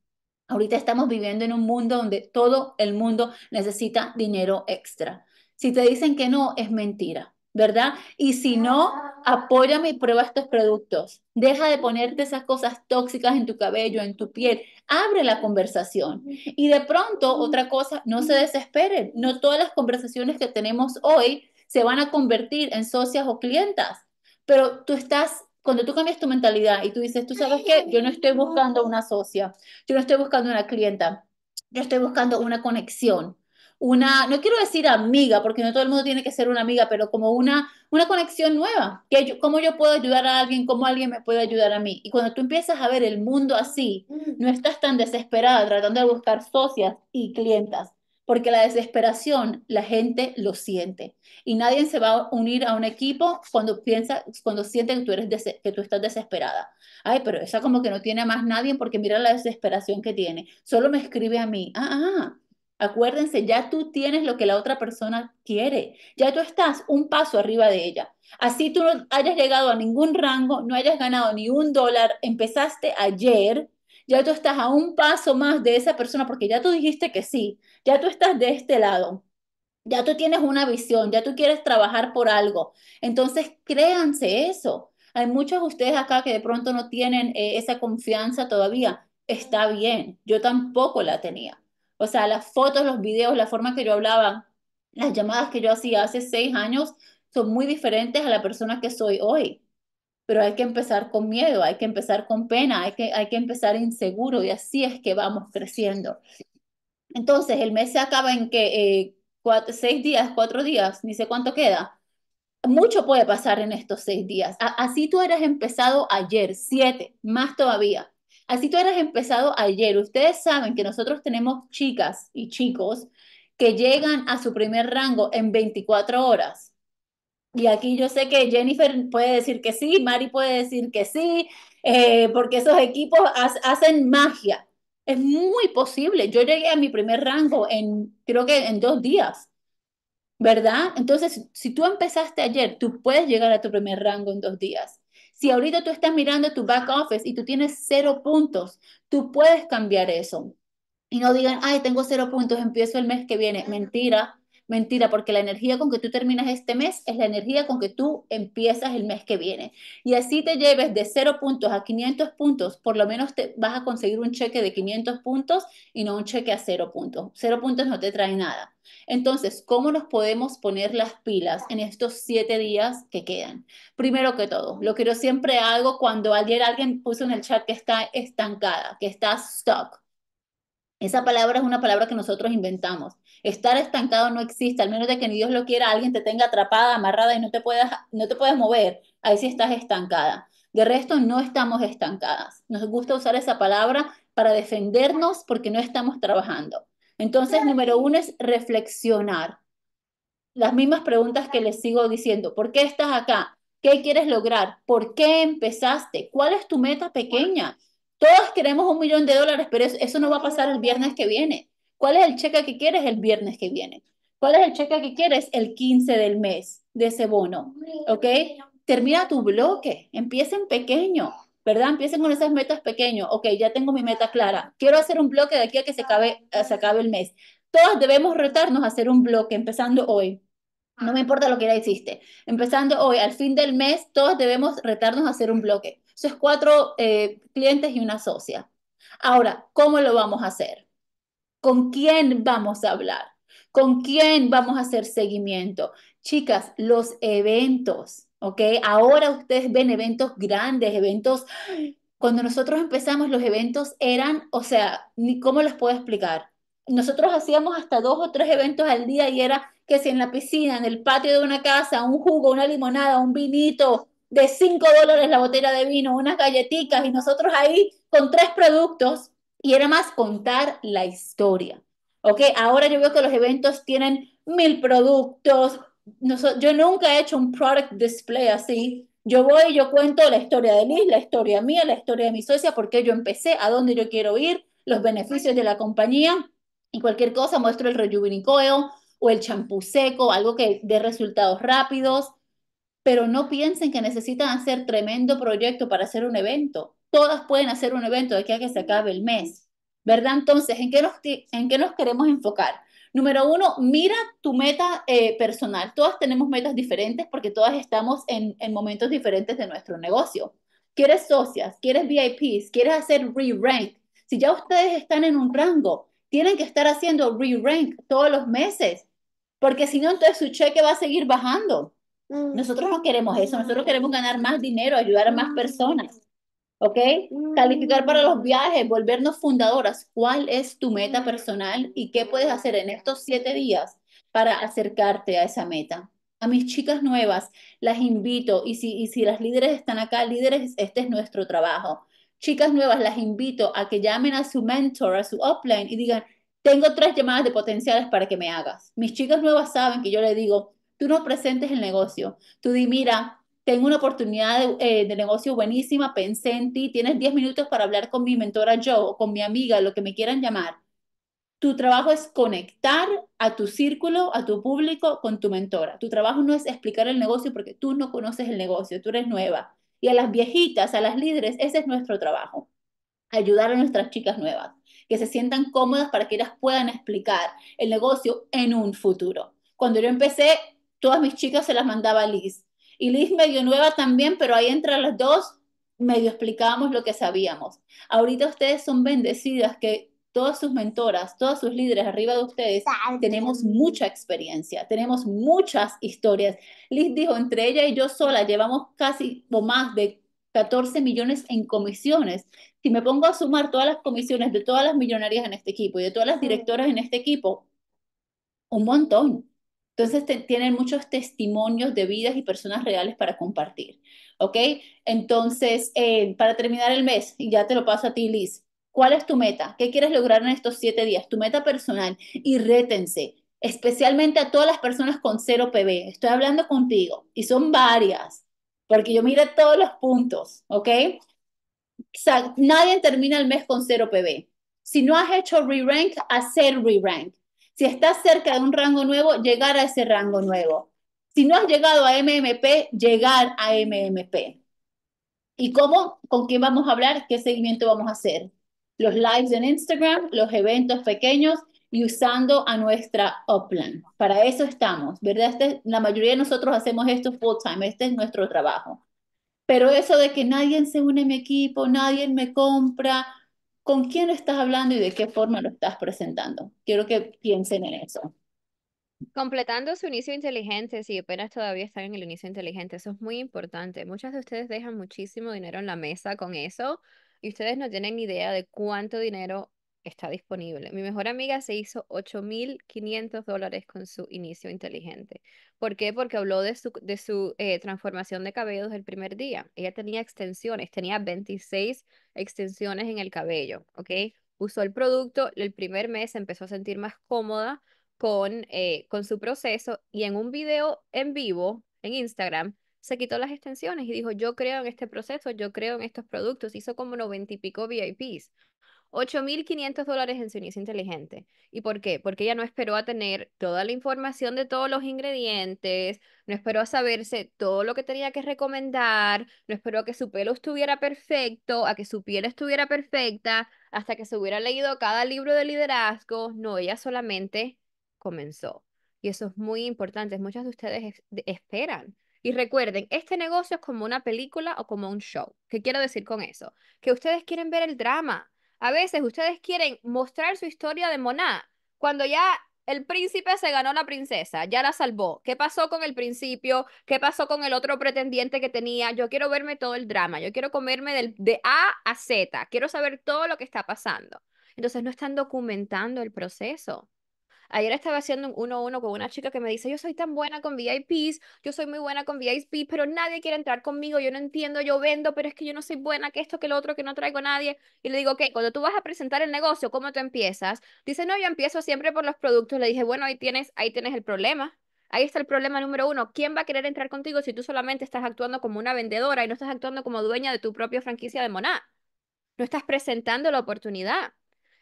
Ahorita estamos viviendo en un mundo donde todo el mundo necesita dinero extra. Si te dicen que no, es mentira, ¿verdad? Y si no, ah. apóyame y prueba estos productos. Deja de ponerte esas cosas tóxicas en tu cabello, en tu piel. Abre la conversación. Y de pronto, otra cosa, no se desesperen. No todas las conversaciones que tenemos hoy se van a convertir en socias o clientas, pero tú estás cuando tú cambias tu mentalidad y tú dices, tú sabes que yo no estoy buscando una socia, yo no estoy buscando una clienta, yo estoy buscando una conexión, una, no quiero decir amiga, porque no todo el mundo tiene que ser una amiga, pero como una, una conexión nueva, que cómo yo puedo ayudar a alguien, cómo alguien me puede ayudar a mí. Y cuando tú empiezas a ver el mundo así, mm. no estás tan desesperada tratando de buscar socias y clientas, porque la desesperación la gente lo siente y nadie se va a unir a un equipo cuando piensa, cuando siente que tú, eres que tú estás desesperada. Ay, pero esa como que no tiene a más nadie porque mira la desesperación que tiene. Solo me escribe a mí. Ah, ah, acuérdense, ya tú tienes lo que la otra persona quiere. Ya tú estás un paso arriba de ella. Así tú no hayas llegado a ningún rango, no hayas ganado ni un dólar, empezaste ayer ya tú estás a un paso más de esa persona porque ya tú dijiste que sí, ya tú estás de este lado, ya tú tienes una visión, ya tú quieres trabajar por algo. Entonces, créanse eso. Hay muchos de ustedes acá que de pronto no tienen eh, esa confianza todavía. Está bien, yo tampoco la tenía. O sea, las fotos, los videos, la forma que yo hablaba, las llamadas que yo hacía hace seis años son muy diferentes a la persona que soy hoy pero hay que empezar con miedo, hay que empezar con pena, hay que, hay que empezar inseguro y así es que vamos creciendo. Entonces, el mes se acaba en que eh, seis días, cuatro días, ni sé cuánto queda. Mucho puede pasar en estos seis días. así tú eras empezado ayer, siete, más todavía. Así tú eras empezado ayer. Ustedes saben que nosotros tenemos chicas y chicos que llegan a su primer rango en 24 horas y aquí yo sé que Jennifer puede decir que sí, Mari puede decir que sí, eh, porque esos equipos hacen magia. Es muy posible. Yo llegué a mi primer rango en, creo que en dos días, ¿verdad? Entonces, si tú empezaste ayer, tú puedes llegar a tu primer rango en dos días. Si ahorita tú estás mirando tu back office y tú tienes cero puntos, tú puedes cambiar eso. Y no digan, ay, tengo cero puntos, empiezo el mes que viene. Mentira Mentira, porque la energía con que tú terminas este mes es la energía con que tú empiezas el mes que viene. Y así te lleves de 0 puntos a 500 puntos, por lo menos te vas a conseguir un cheque de 500 puntos y no un cheque a 0 puntos. 0 puntos no te trae nada. Entonces, ¿cómo nos podemos poner las pilas en estos 7 días que quedan? Primero que todo, lo que yo siempre hago cuando ayer alguien puso en el chat que está estancada, que está stuck. Esa palabra es una palabra que nosotros inventamos. Estar estancado no existe, al menos de que ni Dios lo quiera, alguien te tenga atrapada, amarrada y no te puedas, no te puedes mover. Ahí sí estás estancada. De resto, no estamos estancadas. Nos gusta usar esa palabra para defendernos porque no estamos trabajando. Entonces, número uno es reflexionar. Las mismas preguntas que les sigo diciendo. ¿Por qué estás acá? ¿Qué quieres lograr? ¿Por qué empezaste? ¿Cuál es tu meta pequeña? Todos queremos un millón de dólares, pero eso no va a pasar el viernes que viene. ¿Cuál es el cheque que quieres el viernes que viene? ¿Cuál es el cheque que quieres el 15 del mes de ese bono? ¿Ok? Termina tu bloque, empiecen pequeño, ¿verdad? Empiecen con esas metas pequeñas. Ok, ya tengo mi meta clara. Quiero hacer un bloque de aquí a que se acabe, se acabe el mes. Todos debemos retarnos a hacer un bloque empezando hoy. No me importa lo que ya hiciste. Empezando hoy, al fin del mes, todos debemos retarnos a hacer un bloque cuatro eh, clientes y una socia. Ahora, ¿cómo lo vamos a hacer? ¿Con quién vamos a hablar? ¿Con quién vamos a hacer seguimiento? Chicas, los eventos, ¿ok? Ahora ustedes ven eventos grandes, eventos... Cuando nosotros empezamos los eventos eran, o sea, ¿cómo les puedo explicar? Nosotros hacíamos hasta dos o tres eventos al día y era que si en la piscina, en el patio de una casa, un jugo, una limonada, un vinito, de 5 dólares la botella de vino, unas galletitas y nosotros ahí con tres productos y era más contar la historia. ¿Ok? Ahora yo veo que los eventos tienen mil productos. yo nunca he hecho un product display así. Yo voy y yo cuento la historia de Liz, la historia mía, la historia de mi socia, porque yo empecé, a dónde yo quiero ir, los beneficios de la compañía y cualquier cosa muestro el rejuvenicoeo o el champú seco, algo que dé resultados rápidos pero no piensen que necesitan hacer tremendo proyecto para hacer un evento. Todas pueden hacer un evento de aquí a que se acabe el mes, ¿verdad? Entonces, ¿en qué nos, queremos enfocar? Número uno, mira tu meta eh, personal. Todas tenemos metas diferentes porque todas estamos en, en momentos diferentes de nuestro negocio. ¿Quieres socias? ¿Quieres VIPs? ¿Quieres hacer re-rank? Si ya ustedes están en un rango, tienen que estar haciendo re-rank todos los meses, porque si no, entonces su cheque va a seguir bajando. Mm. Nosotros no queremos eso, nosotros mm. queremos ganar más dinero, ayudar a más mm. personas, ¿ok? Calificar para los viajes, volvernos fundadoras. ¿Cuál es tu meta personal y qué puedes hacer en estos siete días para acercarte a esa meta? A mis chicas nuevas las invito, y si, y si las líderes están acá, líderes, este es nuestro trabajo. Chicas nuevas, las invito a que llamen a su mentor, a su upline y digan, tengo tres llamadas de potenciales para que me hagas. Mis chicas nuevas saben que yo le digo, Tú no presentes el negocio. Tú di, mira, tengo una oportunidad de, eh, negocio buenísima, pensé en ti, tienes 10 minutos para hablar con mi mentora yo o con mi amiga, lo que me quieran llamar. Tu trabajo es conectar a tu círculo, a tu público con tu mentora. Tu trabajo no es explicar el negocio porque tú no conoces el negocio, tú eres nueva. Y a las viejitas, a las líderes, ese es nuestro trabajo. Ayudar a nuestras chicas nuevas, que se sientan cómodas para que ellas puedan explicar el negocio en un futuro. Cuando yo empecé, todas mis chicas se las mandaba Liz. Y Liz medio nueva también, pero ahí entre las dos medio explicábamos lo que sabíamos. Ahorita ustedes son bendecidas que todas sus mentoras, todas sus líderes arriba de ustedes, tenemos mucha experiencia, tenemos muchas historias. Liz dijo, entre ella y yo sola llevamos casi o más de 14 millones en comisiones. Si me pongo a sumar todas las comisiones de todas las millonarias en este equipo y de todas las directoras en este equipo, un montón. Entonces tienen muchos testimonios de vidas y personas reales para compartir. ¿Ok? Entonces, eh, para terminar el mes, y ya te lo paso a ti, Liz, ¿cuál es tu meta? ¿Qué quieres lograr en estos siete días? Tu meta personal y rétense, especialmente a todas las personas con cero PB. Estoy hablando contigo y son varias, porque yo mire todos los puntos, ¿ok? nadie termina el mes con cero PB. Si no has hecho re-rank, hacer re-rank si estás cerca de un rango nuevo, llegar a ese rango nuevo. Si no has llegado a MMP, llegar a MMP. ¿Y cómo? ¿Con quién vamos a hablar? ¿Qué seguimiento vamos a hacer? Los lives en Instagram, los eventos pequeños y usando a nuestra Upland. Para eso estamos, ¿verdad? Este, la mayoría de nosotros hacemos esto full time, este es nuestro trabajo. Pero eso de que nadie se une a mi equipo, nadie me compra, con quién estás hablando y de qué forma lo estás presentando. Quiero que piensen en eso. Completando su inicio inteligente, si apenas todavía están en el inicio inteligente, eso es muy importante. Muchas de ustedes dejan muchísimo dinero en la mesa con eso y ustedes no tienen idea de cuánto dinero está disponible. Mi mejor amiga se hizo 8.500 dólares con su inicio inteligente. ¿Por qué? Porque habló de su, eh, transformación de cabello desde el primer día. Ella tenía extensiones, tenía 26 extensiones en el cabello, ¿ok? Usó el producto, el primer mes empezó a sentir más cómoda con, eh, con su proceso y en un video en vivo en Instagram se quitó las extensiones y dijo, yo creo en este proceso, yo creo en estos productos. Hizo como noventa y pico VIPs. 8.500 dólares en ceniza inteligente. ¿Y por qué? Porque ella no esperó a tener toda la información de todos los ingredientes, no esperó a saberse todo lo que tenía que recomendar, no esperó a que su pelo estuviera perfecto, a que su piel estuviera perfecta, hasta que se hubiera leído cada libro de liderazgo. No, ella solamente comenzó. Y eso es muy importante. Muchas de ustedes esperan. Y recuerden, este negocio es como una película o como un show. ¿Qué quiero decir con eso? Que ustedes quieren ver el drama a veces ustedes quieren mostrar su historia de Moná cuando ya el príncipe se ganó la princesa, ya la salvó. ¿Qué pasó con el principio? ¿Qué pasó con el otro pretendiente que tenía? Yo quiero verme todo el drama, yo quiero comerme de A a Z, quiero saber todo lo que está pasando. Entonces no están documentando el proceso. Ayer estaba haciendo uno a uno con una chica que me dice, yo soy tan buena con VIPs, yo soy muy buena con VIPs, pero nadie quiere entrar conmigo, yo no entiendo, yo vendo, pero es que yo no soy buena, que esto, que lo otro, que no traigo a nadie. Y le digo, ok, cuando tú vas a presentar el negocio, ¿cómo tú empiezas? Dice, no, yo empiezo siempre por los productos. Le dije, bueno, ahí tienes, ahí tienes el problema. Ahí está el problema número uno. ¿Quién va a querer entrar contigo si tú solamente estás actuando como una vendedora y no estás actuando como dueña de tu propia franquicia de Moná? No estás presentando la oportunidad.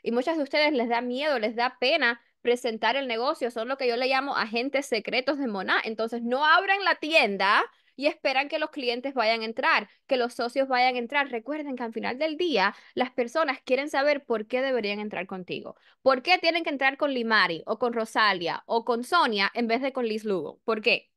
Y muchas de ustedes les da miedo, les da pena presentar el negocio. Son lo que yo le llamo agentes secretos de Moná. Entonces, no abran la tienda y esperan que los clientes vayan a entrar, que los socios vayan a entrar. Recuerden que al final del día las personas quieren saber por qué deberían entrar contigo. ¿Por qué tienen que entrar con Limari o con Rosalia o con Sonia en vez de con Liz Lugo? ¿Por qué?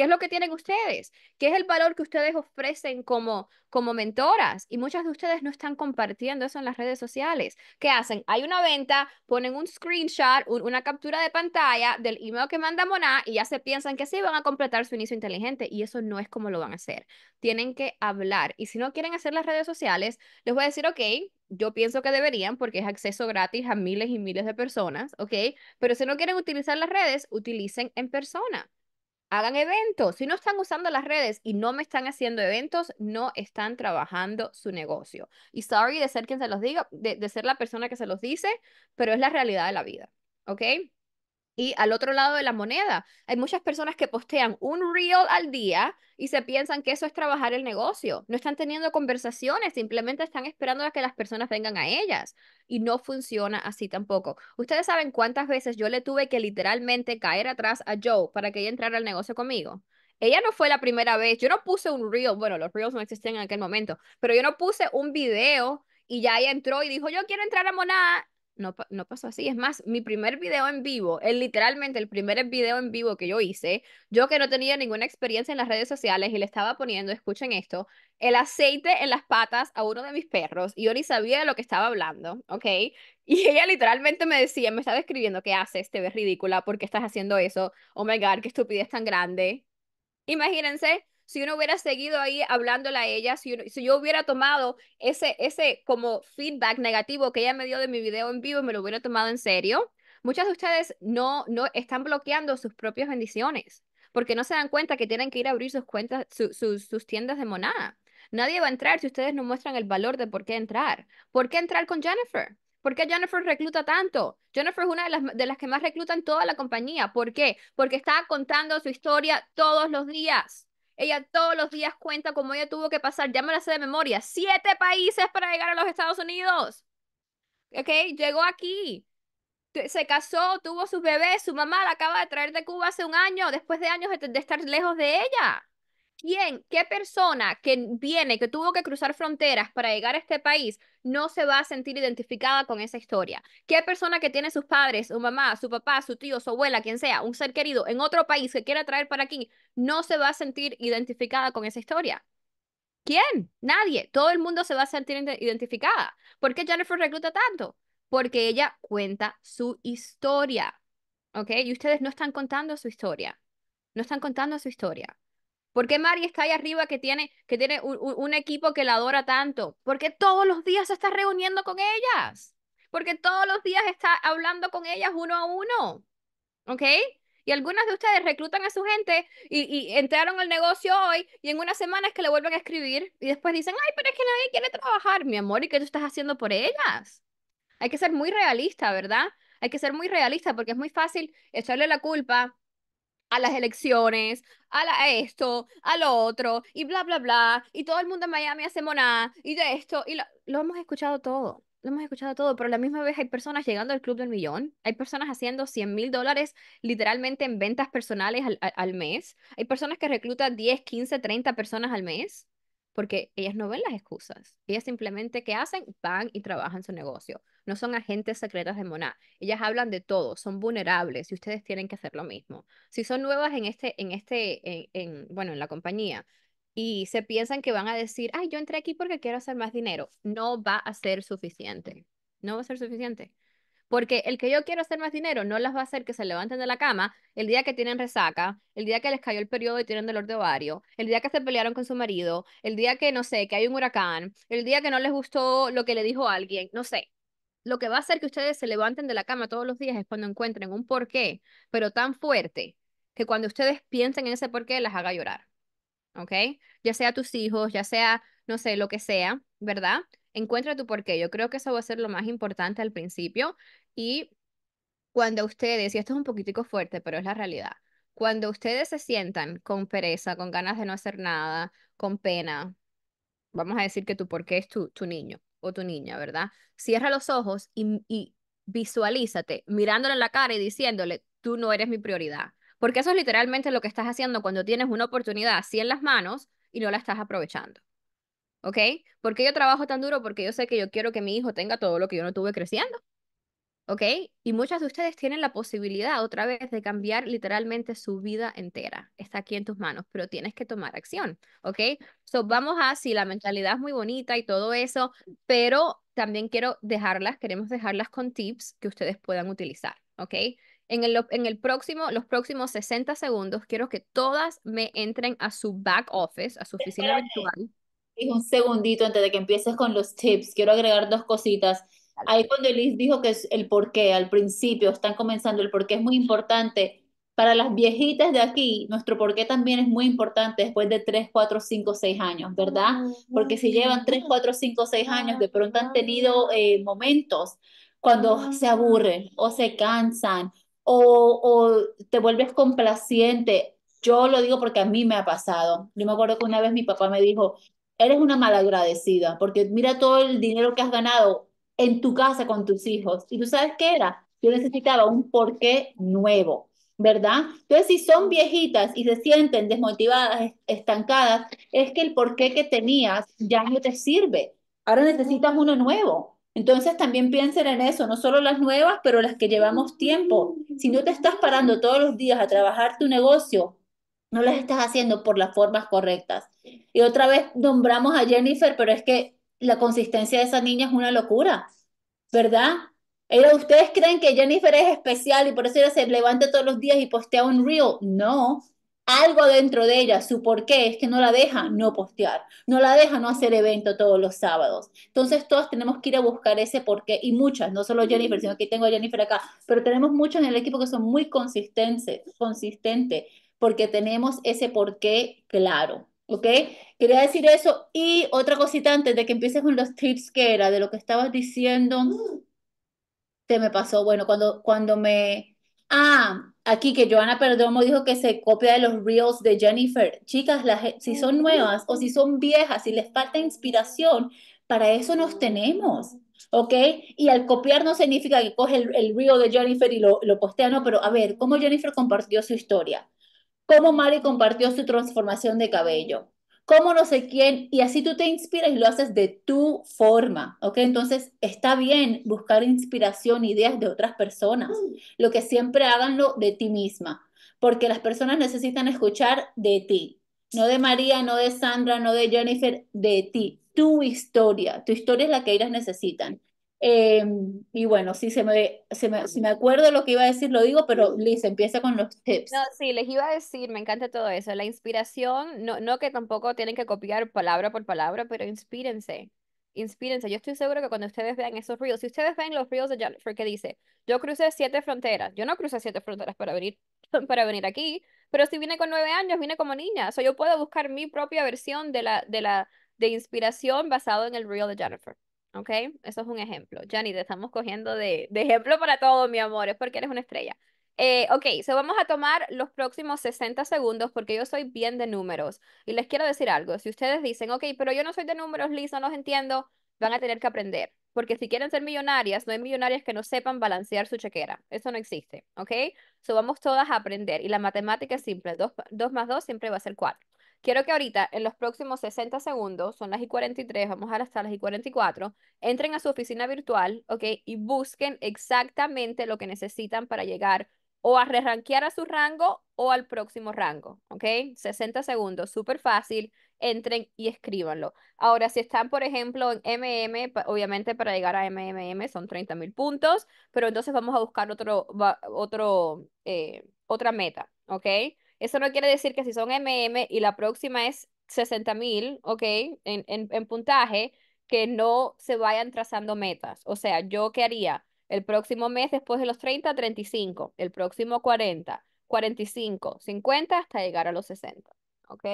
¿Qué es lo que tienen ustedes? ¿Qué es el valor que ustedes ofrecen como, como mentoras? Y muchas de ustedes no están compartiendo eso en las redes sociales. ¿Qué hacen? Hay una venta, ponen un screenshot, una captura de pantalla del email que manda Moná y ya se piensan que sí van a completar su inicio inteligente y eso no es como lo van a hacer. Tienen que hablar y si no quieren hacer las redes sociales, les voy a decir, ok, yo pienso que deberían porque es acceso gratis a miles y miles de personas, ¿ok? Pero si no quieren utilizar las redes, utilicen en persona hagan eventos. Si no están usando las redes y no me están haciendo eventos, no están trabajando su negocio. Y sorry de ser quien se los diga, de, de ser la persona que se los dice, pero es la realidad de la vida. ¿Ok? Y al otro lado de la moneda, hay muchas personas que postean un reel al día y se piensan que eso es trabajar el negocio. No están teniendo conversaciones, simplemente están esperando a que las personas vengan a ellas. Y no funciona así tampoco. Ustedes saben cuántas veces yo le tuve que literalmente caer atrás a Joe para que ella entrara al negocio conmigo. Ella no fue la primera vez. Yo no puse un reel, bueno, los reels no existían en aquel momento, pero yo no puse un video y ya ella entró y dijo, yo quiero entrar a Moná no, no pasó así. Es más, mi primer video en vivo, el, literalmente el primer video en vivo que yo hice, yo que no tenía ninguna experiencia en las redes sociales y le estaba poniendo, escuchen esto, el aceite en las patas a uno de mis perros y yo ni sabía de lo que estaba hablando, ¿ok? Y ella literalmente me decía, me estaba escribiendo, qué haces, te ves ridícula, porque estás haciendo eso? Oh my God, qué estupidez tan grande. Imagínense, si uno hubiera seguido ahí hablándole a ella, si, si yo hubiera tomado ese, ese como feedback negativo que ella me dio de mi video en vivo, y me lo hubiera tomado en serio, muchas de ustedes no, no están bloqueando sus propias bendiciones porque no se dan cuenta que tienen que ir a abrir sus cuentas, sus, tiendas de monada. Nadie va a entrar si ustedes no muestran el valor de por qué entrar. ¿Por qué entrar con Jennifer? ¿Por qué Jennifer recluta tanto? Jennifer es una de las, de las que más reclutan toda la compañía. ¿Por qué? Porque está contando su historia todos los días. Ella todos los días cuenta cómo ella tuvo que pasar, ya sé de memoria, siete países para llegar a los Estados Unidos. ¿Ok? Llegó aquí. Se casó, tuvo sus bebés, su mamá la acaba de traer de Cuba hace un año, después de años de estar lejos de ella. ¿Quién, qué persona que viene, que tuvo que cruzar fronteras para llegar a este país, no se va a sentir identificada con esa historia? ¿Qué persona que tiene sus padres, su mamá, su papá, su tío, su abuela, quien sea, un ser querido en otro país que quiera traer para aquí, no se va a sentir identificada con esa historia? ¿Quién? Nadie. Todo el mundo se va a sentir identificada. ¿Por qué Jennifer recluta tanto? Porque ella cuenta su historia. ¿Ok? Y ustedes no están contando su historia. No están contando su historia. ¿Por qué Mari está ahí arriba que tiene, que tiene un, equipo que la adora tanto? Porque todos los días se está reuniendo con ellas. Porque todos los días está hablando con ellas uno a uno. ¿Ok? Y algunas de ustedes reclutan a su gente y, y entraron al negocio hoy y en una semana es que le vuelven a escribir y después dicen, ay, pero es que nadie quiere trabajar, mi amor, ¿y qué tú estás haciendo por ellas? Hay que ser muy realista, ¿verdad? Hay que ser muy realista porque es muy fácil echarle la culpa a las elecciones, a, esto, a lo otro, y bla, bla, bla, y todo el mundo en Miami hace moná, y de esto, y lo, hemos escuchado todo, lo hemos escuchado todo, pero a la misma vez hay personas llegando al Club del Millón, hay personas haciendo 100 mil dólares literalmente en ventas personales al, mes, hay personas que reclutan 10, 15, 30 personas al mes, porque ellas no ven las excusas, ellas simplemente que hacen, van y trabajan su negocio no son agentes secretas de Moná. Ellas hablan de todo, son vulnerables y ustedes tienen que hacer lo mismo. Si son nuevas en este, en este, bueno, en la compañía y se piensan que van a decir, ay, yo entré aquí porque quiero hacer más dinero, no va a ser suficiente. No va a ser suficiente. Porque el que yo quiero hacer más dinero no las va a hacer que se levanten de la cama el día que tienen resaca, el día que les cayó el periodo y tienen dolor de ovario, el día que se pelearon con su marido, el día que, no sé, que hay un huracán, el día que no les gustó lo que le dijo alguien, no sé lo que va a hacer que ustedes se levanten de la cama todos los días es cuando encuentren un porqué, pero tan fuerte que cuando ustedes piensen en ese porqué las haga llorar. ¿Ok? Ya sea tus hijos, ya sea, no sé, lo que sea, ¿verdad? Encuentra tu porqué. Yo creo que eso va a ser lo más importante al principio. Y cuando ustedes, y esto es un poquitico fuerte, pero es la realidad, cuando ustedes se sientan con pereza, con ganas de no hacer nada, con pena, vamos a decir que tu porqué es tu, tu niño o tu niña, ¿verdad? Cierra los ojos y, y visualízate mirándole en la cara y diciéndole, tú no eres mi prioridad. Porque eso es literalmente lo que estás haciendo cuando tienes una oportunidad así en las manos y no la estás aprovechando. ¿Ok? ¿Por qué yo trabajo tan duro? Porque yo sé que yo quiero que mi hijo tenga todo lo que yo no tuve creciendo. ¿ok? Y muchas de ustedes tienen la posibilidad otra vez de cambiar literalmente su vida entera. Está aquí en tus manos, pero tienes que tomar acción, ¿ok? So, vamos a, si la mentalidad es muy bonita y todo eso, pero también quiero dejarlas, queremos dejarlas con tips que ustedes puedan utilizar, ¿ok? En el, en el próximo, los próximos 60 segundos, quiero que todas me entren a su back office, a su oficina virtual virtual. Un segundito antes de que empieces con los tips, quiero agregar dos cositas. Ahí cuando Liz dijo que es el porqué, al principio están comenzando, el porqué es muy importante. Para las viejitas de aquí, nuestro porqué también es muy importante después de 3, 4, 5, 6 años, ¿verdad? Porque si llevan 3, 4, 5, 6 años, de pronto han tenido eh, momentos cuando se aburren o se cansan o, o te vuelves complaciente. Yo lo digo porque a mí me ha pasado. Yo me acuerdo que una vez mi papá me dijo, eres una malagradecida, porque mira todo el dinero que has ganado, en tu casa con tus hijos. Y tú sabes qué era, yo necesitaba un porqué nuevo, ¿verdad? Entonces, si son viejitas y se sienten desmotivadas, estancadas, es que el porqué que tenías ya no te sirve. Ahora necesitas uno nuevo. Entonces también piensen en eso, no solo las nuevas, pero las que llevamos tiempo. Si no te estás parando todos los días a trabajar tu negocio, no las estás haciendo por las formas correctas. Y otra vez nombramos a Jennifer, pero es que la consistencia de esa niña es una locura, ¿verdad? ¿Ustedes creen que Jennifer es especial y por eso ella se levanta todos los días y postea un reel? No, algo dentro de ella, su porqué es que no la deja no postear, no la deja no hacer evento todos los sábados. Entonces todos tenemos que ir a buscar ese porqué, y muchas, no solo Jennifer, sino que tengo a Jennifer acá, pero tenemos muchas en el equipo que son muy consistentes, consistente, porque tenemos ese porqué claro. ¿Ok? Quería decir eso. Y otra cosita antes de que empieces con los tips que era, de lo que estabas diciendo, se me pasó. Bueno, cuando, cuando me... Ah, aquí que Joana Perdomo dijo que se copia de los reels de Jennifer. Chicas, las, si son nuevas o si son viejas, si les falta inspiración, para eso nos tenemos. ¿ok? Y al copiar no significa que coge el, el reel de Jennifer y lo, lo postea, no, pero a ver, ¿cómo Jennifer compartió su historia? cómo Mari compartió su transformación de cabello, cómo no sé quién, y así tú te inspiras y lo haces de tu forma, ¿ok? Entonces está bien buscar inspiración, ideas de otras personas, lo que siempre háganlo de ti misma, porque las personas necesitan escuchar de ti, no de María, no de Sandra, no de Jennifer, de ti, tu historia, tu historia es la que ellas necesitan. Em, y bueno, sí, se me, se me, si me acuerdo lo que iba a decir, lo digo, pero Liz, empieza con los tips. No, sí, les iba a decir, me encanta todo eso. La inspiración, no, no que tampoco tienen que copiar palabra por palabra, pero inspírense. Inspírense. Yo estoy seguro que cuando ustedes vean esos reels, si ustedes ven los reels de Jennifer que dice, yo crucé siete fronteras, yo no crucé siete fronteras para venir, para venir aquí, pero si vine con nueve años, vine como niña. O sea yo puedo buscar mi propia versión de la, de la de inspiración basado en el reel de Jennifer. ¿ok? Eso es un ejemplo. Johnny, te estamos cogiendo de, de ejemplo para todo, mi amor, es porque eres una estrella. Eh, ok, so vamos a tomar los próximos 60 segundos porque yo soy bien de números. Y les quiero decir algo, si ustedes dicen, ok, pero yo no soy de números, Liz, no los entiendo, van a tener que aprender. Porque si quieren ser millonarias, no hay millonarias que no sepan balancear su chequera. Eso no existe, ¿ok? So vamos todas a aprender. Y la matemática es simple, 2 más 2 siempre va a ser 4. Quiero que ahorita, en los próximos 60 segundos, son las y 43, vamos a hasta las y 44, entren a su oficina virtual, ¿ok? Y busquen exactamente lo que necesitan para llegar o a re a su rango o al próximo rango, ¿ok? 60 segundos, súper fácil, entren y escríbanlo. Ahora, si están, por ejemplo, en MM, obviamente para llegar a MMM son 30 mil puntos, pero entonces vamos a buscar otro, otro, eh, otra meta, ¿ok? Eso no quiere decir que si son MM y la próxima es 60.000, ¿ok? En, puntaje, que no se vayan trazando metas. O sea, yo qué haría el próximo mes después de los 30, 35, el próximo 40, 45, 50 hasta llegar a los 60, ¿ok?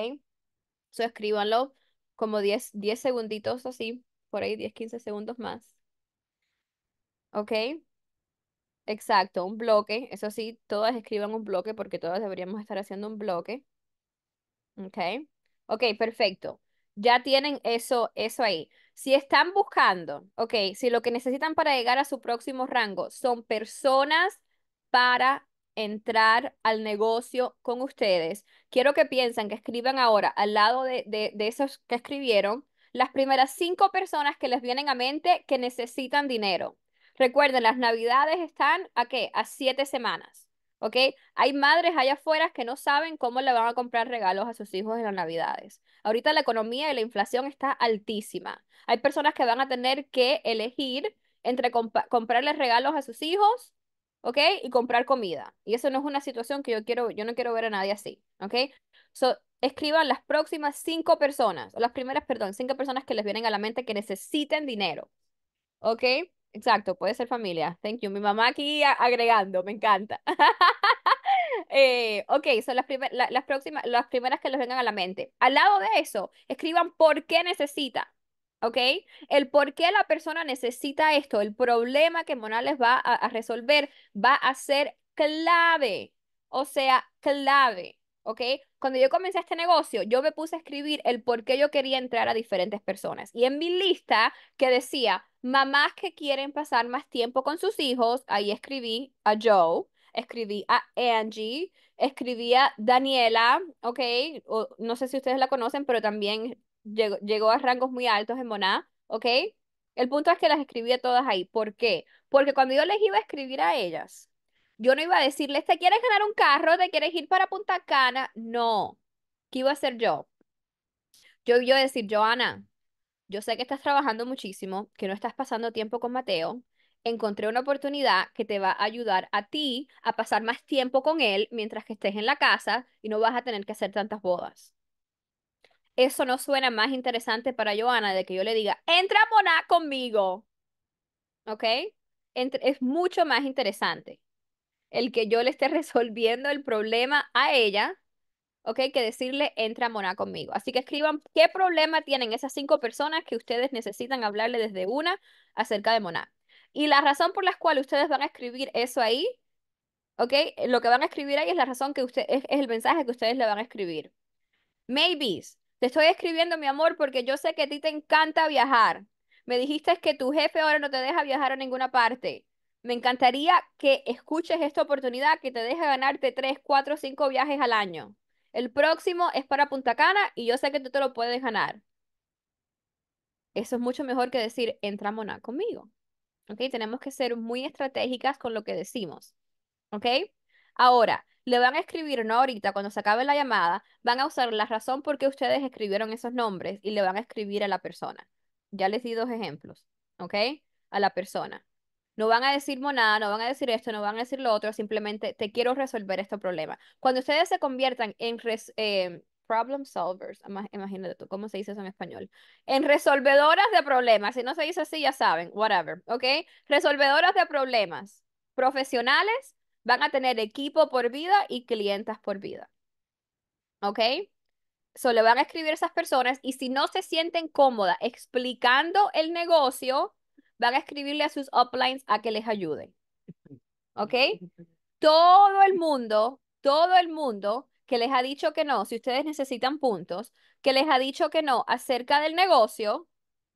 Eso escríbanlo como 10, 10 segunditos así, por ahí 10, 15 segundos más. ¿Ok? Exacto, un bloque. Eso sí, todas escriban un bloque porque todas deberíamos estar haciendo un bloque. Ok. Ok, perfecto. Ya tienen eso, eso ahí. Si están buscando, ok, si lo que necesitan para llegar a su próximo rango son personas para entrar al negocio con ustedes, quiero que piensen que escriban ahora al lado de, de esos que escribieron las primeras cinco personas que les vienen a mente que necesitan dinero. Recuerden, las navidades están a qué? A siete semanas. ¿Ok? Hay madres allá afuera que no saben cómo le van a comprar regalos a sus hijos en las navidades. Ahorita la economía y la inflación está altísima. Hay personas que van a tener que elegir entre comprarles regalos a sus hijos ¿ok? Y comprar comida. Y eso no es una situación que yo quiero, yo no quiero ver a nadie así, ¿ok? escriban las próximas cinco personas, o las primeras, perdón, cinco personas que les vienen a la mente que necesiten dinero, ¿ok? Exacto, puede ser familia. Thank you. Mi mamá aquí agregando, me encanta. Eh, ok, son las, las, próximas, las primeras que les vengan a la mente. Al lado de eso, escriban por qué necesita. ¿Ok? El por qué la persona necesita esto, el problema que les va a resolver, va a ser clave. O sea, clave. ¿ok? Cuando yo comencé este negocio, yo me puse a escribir el por qué yo quería entrar a diferentes personas. Y en mi lista que decía, mamás que quieren pasar más tiempo con sus hijos, ahí escribí a Joe, escribí a Angie, escribí a Daniela, ¿ok? no sé si ustedes la conocen, pero también llegó, llegó a rangos muy altos en Moná, ¿ok? El punto es que las escribí a todas ahí. ¿Por qué? Porque cuando yo les iba a escribir a ellas, yo no iba a decirles, ¿te quieres ganar un carro? ¿Te quieres ir para Punta Cana? No. ¿Qué iba a hacer yo? Yo iba a decir, Joana, yo sé que estás trabajando muchísimo, que no estás pasando tiempo con Mateo. Encontré una oportunidad que te va a ayudar a ti a pasar más tiempo con él mientras que estés en la casa y no vas a tener que hacer tantas bodas. Eso no suena más interesante para Joana de que yo le diga, entra Moná conmigo. ¿Ok? es mucho más interesante el que yo le esté resolviendo el problema a ella, ¿ok? Que decirle, entra a Moná conmigo. Así que escriban qué problema tienen esas cinco personas que ustedes necesitan hablarle desde una acerca de Moná. Y la razón por la cual ustedes van a escribir eso ahí, ¿ok? Lo que van a escribir ahí es la razón que usted, es, el mensaje que ustedes le van a escribir. Maybe te estoy escribiendo, mi amor, porque yo sé que a ti te encanta viajar. Me dijiste que tu jefe ahora no te deja viajar a ninguna parte. Me encantaría que escuches esta oportunidad que te deja ganarte 3, 4, 5 viajes al año. El próximo es para Punta Cana y yo sé que tú te lo puedes ganar. Eso es mucho mejor que decir, entra mona conmigo. ¿Ok? Tenemos que ser muy estratégicas con lo que decimos. ¿Ok? Ahora, le van a escribir, no ahorita, cuando se acabe la llamada, van a usar la razón por qué ustedes escribieron esos nombres y le van a escribir a la persona. Ya les di dos ejemplos. ¿Ok? A la persona. No van a decir nada, no van a decir esto, no van a decir lo otro, simplemente te quiero resolver este problema. Cuando ustedes se conviertan en eh, problem solvers, imagínate tú, ¿cómo se dice eso en español? En resolvedoras de problemas, si no se dice así, ya saben, whatever, ¿ok? Resolvedoras de problemas profesionales van a tener equipo por vida y clientas por vida, ¿ok? Solo van a escribir esas personas y si no se sienten cómodas explicando el negocio, van a escribirle a sus uplines a que les ayuden. ¿Ok? Todo el mundo, todo el mundo que les ha dicho que no, si ustedes necesitan puntos, que les ha dicho que no acerca del negocio,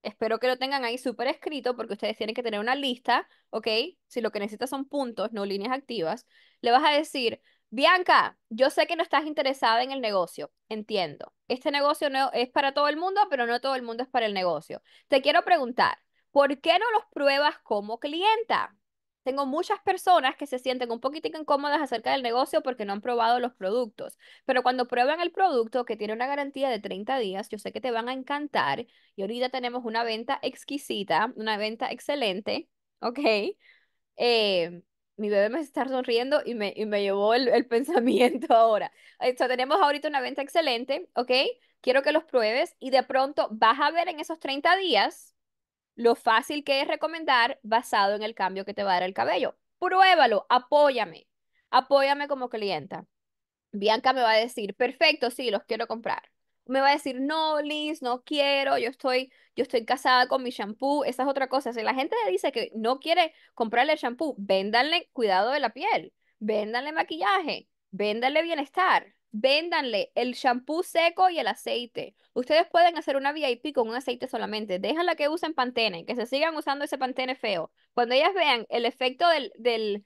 espero que lo tengan ahí súper escrito porque ustedes tienen que tener una lista, ¿ok? Si lo que necesitan son puntos, no líneas activas, le vas a decir, Bianca, yo sé que no estás interesada en el negocio, entiendo. Este negocio no es para todo el mundo, pero no todo el mundo es para el negocio. Te quiero preguntar, ¿por qué no los pruebas como clienta? Tengo muchas personas que se sienten un poquito incómodas acerca del negocio porque no han probado los productos, pero cuando prueban el producto que tiene una garantía de 30 días, yo sé que te van a encantar y ahorita tenemos una venta exquisita, una venta excelente, ¿ok? Eh, mi bebé me está sonriendo y me, y llevó el, el, pensamiento ahora. Esto eh, tenemos ahorita una venta excelente, ¿ok? Quiero que los pruebes y de pronto vas a ver en esos 30 días lo fácil que es recomendar basado en el cambio que te va a dar el cabello. Pruébalo, apóyame, apóyame como clienta. Bianca me va a decir, perfecto, sí, los quiero comprar. Me va a decir, no, Liz, no quiero, yo estoy, yo estoy casada con mi shampoo, esas otras otra cosa. Si la gente le dice que no quiere comprarle el shampoo, véndanle cuidado de la piel, véndanle maquillaje, véndanle bienestar. Véndanle el shampoo seco y el aceite. Ustedes pueden hacer una VIP con un aceite solamente. la que usen Pantene, que se sigan usando ese Pantene feo. Cuando ellas vean el efecto del,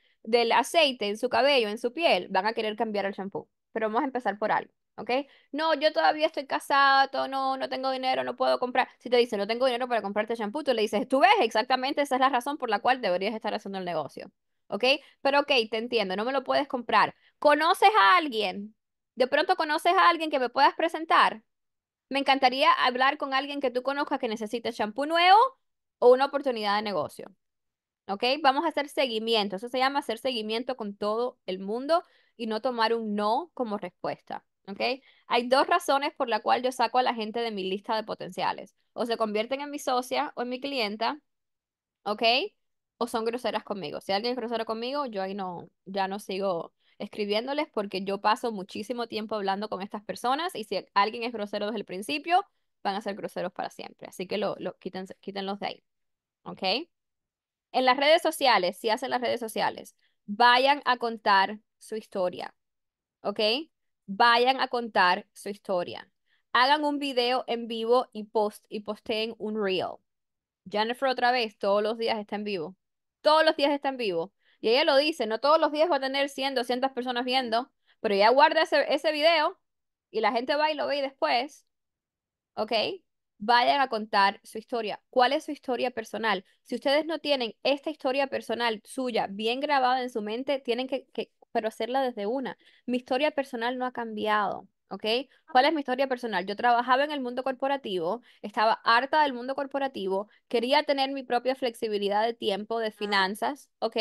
aceite en su cabello, en su piel, van a querer cambiar el shampoo. Pero vamos a empezar por algo. ¿ok? No, yo todavía estoy casada, no, no tengo dinero, no puedo comprar. Si te dicen, no tengo dinero para comprarte shampoo, tú le dices, tú ves, exactamente esa es la razón por la cual deberías estar haciendo el negocio, ¿ok? Pero ok, te entiendo, no me lo puedes comprar. ¿Conoces a alguien? de pronto conoces a alguien que me puedas presentar. Me encantaría hablar con alguien que tú conozcas que necesite champú nuevo o una oportunidad de negocio. ¿Ok? Vamos a hacer seguimiento. Eso se llama hacer seguimiento con todo el mundo y no tomar un no como respuesta. ¿Ok? Hay dos razones por la cual yo saco a la gente de mi lista de potenciales. O se convierten en mi socia o en mi clienta. ¿Ok? O son groseras conmigo. Si alguien es grosero conmigo, yo ahí no, ya no sigo escribiéndoles porque yo paso muchísimo tiempo hablando con estas personas y si alguien es grosero desde el principio, van a ser groseros para siempre. Así que lo, quiten, quítenlos de ahí. ¿Ok? En las redes sociales, si hacen las redes sociales, vayan a contar su historia. ¿Ok? Vayan a contar su historia. Hagan un video en vivo y, post, y posteen un reel. Jennifer otra vez, todos los días está en vivo. Todos los días está en vivo y ella lo dice, no todos los días va a tener 100, 200 personas viendo, pero ya guarda ese, ese video y la gente va y lo ve y después, ¿ok? Vayan a contar su historia. ¿Cuál es su historia personal? Si ustedes no tienen esta historia personal suya bien grabada en su mente, tienen que, que pero hacerla desde una. Mi historia personal no ha cambiado. ¿ok? ¿Cuál es mi historia personal? Yo trabajaba en el mundo corporativo, estaba harta del mundo corporativo, quería tener mi propia flexibilidad de tiempo, de ah. finanzas, ¿ok?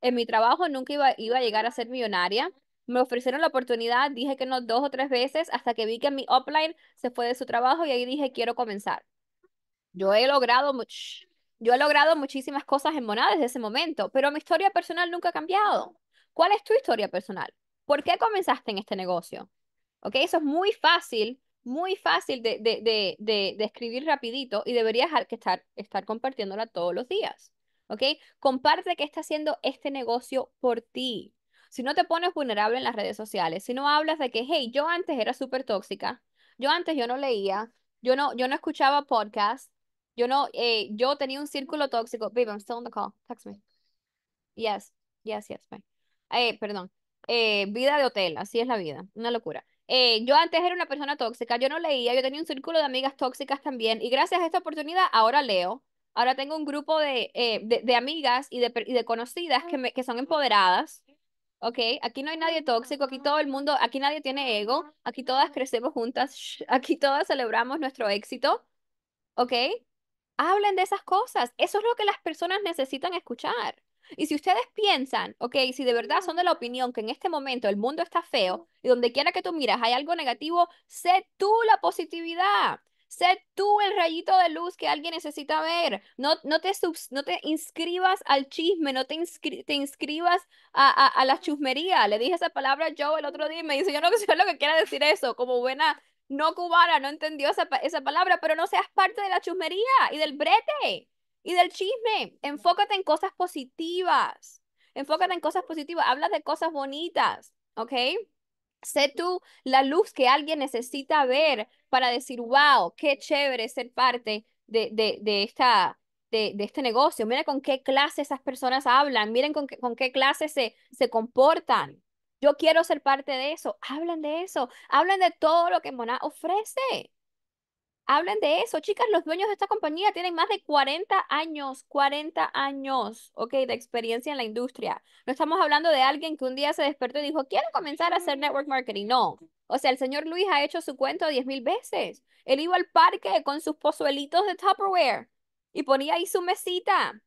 en mi trabajo nunca iba, a llegar a ser millonaria. Me ofrecieron la oportunidad, dije que no dos o tres veces hasta que vi que mi upline se fue de su trabajo y ahí dije, quiero comenzar. Yo he logrado Yo he logrado muchísimas cosas en mona desde ese momento, pero mi historia personal nunca ha cambiado. ¿Cuál es tu historia personal? ¿Por qué comenzaste en este negocio? ¿Ok? Eso es muy fácil, muy fácil de, escribir rapidito y deberías estar, estar compartiéndola todos los días. ¿ok? Comparte qué está haciendo este negocio por ti. Si no te pones vulnerable en las redes sociales, si no hablas de que, hey, yo antes era súper tóxica, yo antes yo no leía, yo no, yo no escuchaba podcasts, yo no, eh, yo tenía un círculo tóxico. Babe, I'm still on the call. me. Yes, yes, yes, bye. Eh, perdón. Eh, vida de hotel, así es la vida, una locura. Eh, yo antes era una persona tóxica, yo no leía, yo tenía un círculo de amigas tóxicas también, y gracias a esta oportunidad ahora leo, Ahora tengo un grupo de, eh, amigas y de, y conocidas que, ah. que son empoderadas. ¿ok? Aquí no hay nadie tóxico, aquí todo el mundo, aquí nadie tiene ego, aquí todas crecemos juntas, aquí todas celebramos nuestro éxito, ¿ok? Hablen de esas cosas, eso es lo que las personas necesitan escuchar. Y si ustedes piensan, ok, si de verdad son de la opinión que en este momento el mundo está feo y donde quiera que tú miras hay algo negativo, sé tú la positividad. Sé tú el rayito de luz que alguien necesita ver. No, no, te, no te inscribas al chisme, no te, te inscribas a, la chusmería. Le dije esa palabra a el otro día y me dice, yo no sé lo que quiera decir eso, como buena no cubana, no entendió esa, esa palabra, pero no seas parte de la chusmería y del brete y del chisme. Enfócate en cosas positivas. Enfócate en cosas positivas. Habla de cosas bonitas, ¿ok? Sé tú la luz que alguien necesita ver para decir, wow, qué chévere ser parte de, de, esta, de, este negocio, miren con qué clase esas personas hablan, miren con qué, con qué clase se, se comportan. Yo quiero ser parte de eso. Hablan de eso. Hablan de todo lo que Mona ofrece. Hablan de eso. Chicas, los dueños de esta compañía tienen más de 40 años, 40 años, ok, de experiencia en la industria. No estamos hablando de alguien que un día se despertó y dijo, quiero comenzar a hacer network marketing. No, o sea, el señor Luis ha hecho su cuento diez mil veces. Él iba al parque con sus pozuelitos de Tupperware y ponía ahí su mesita.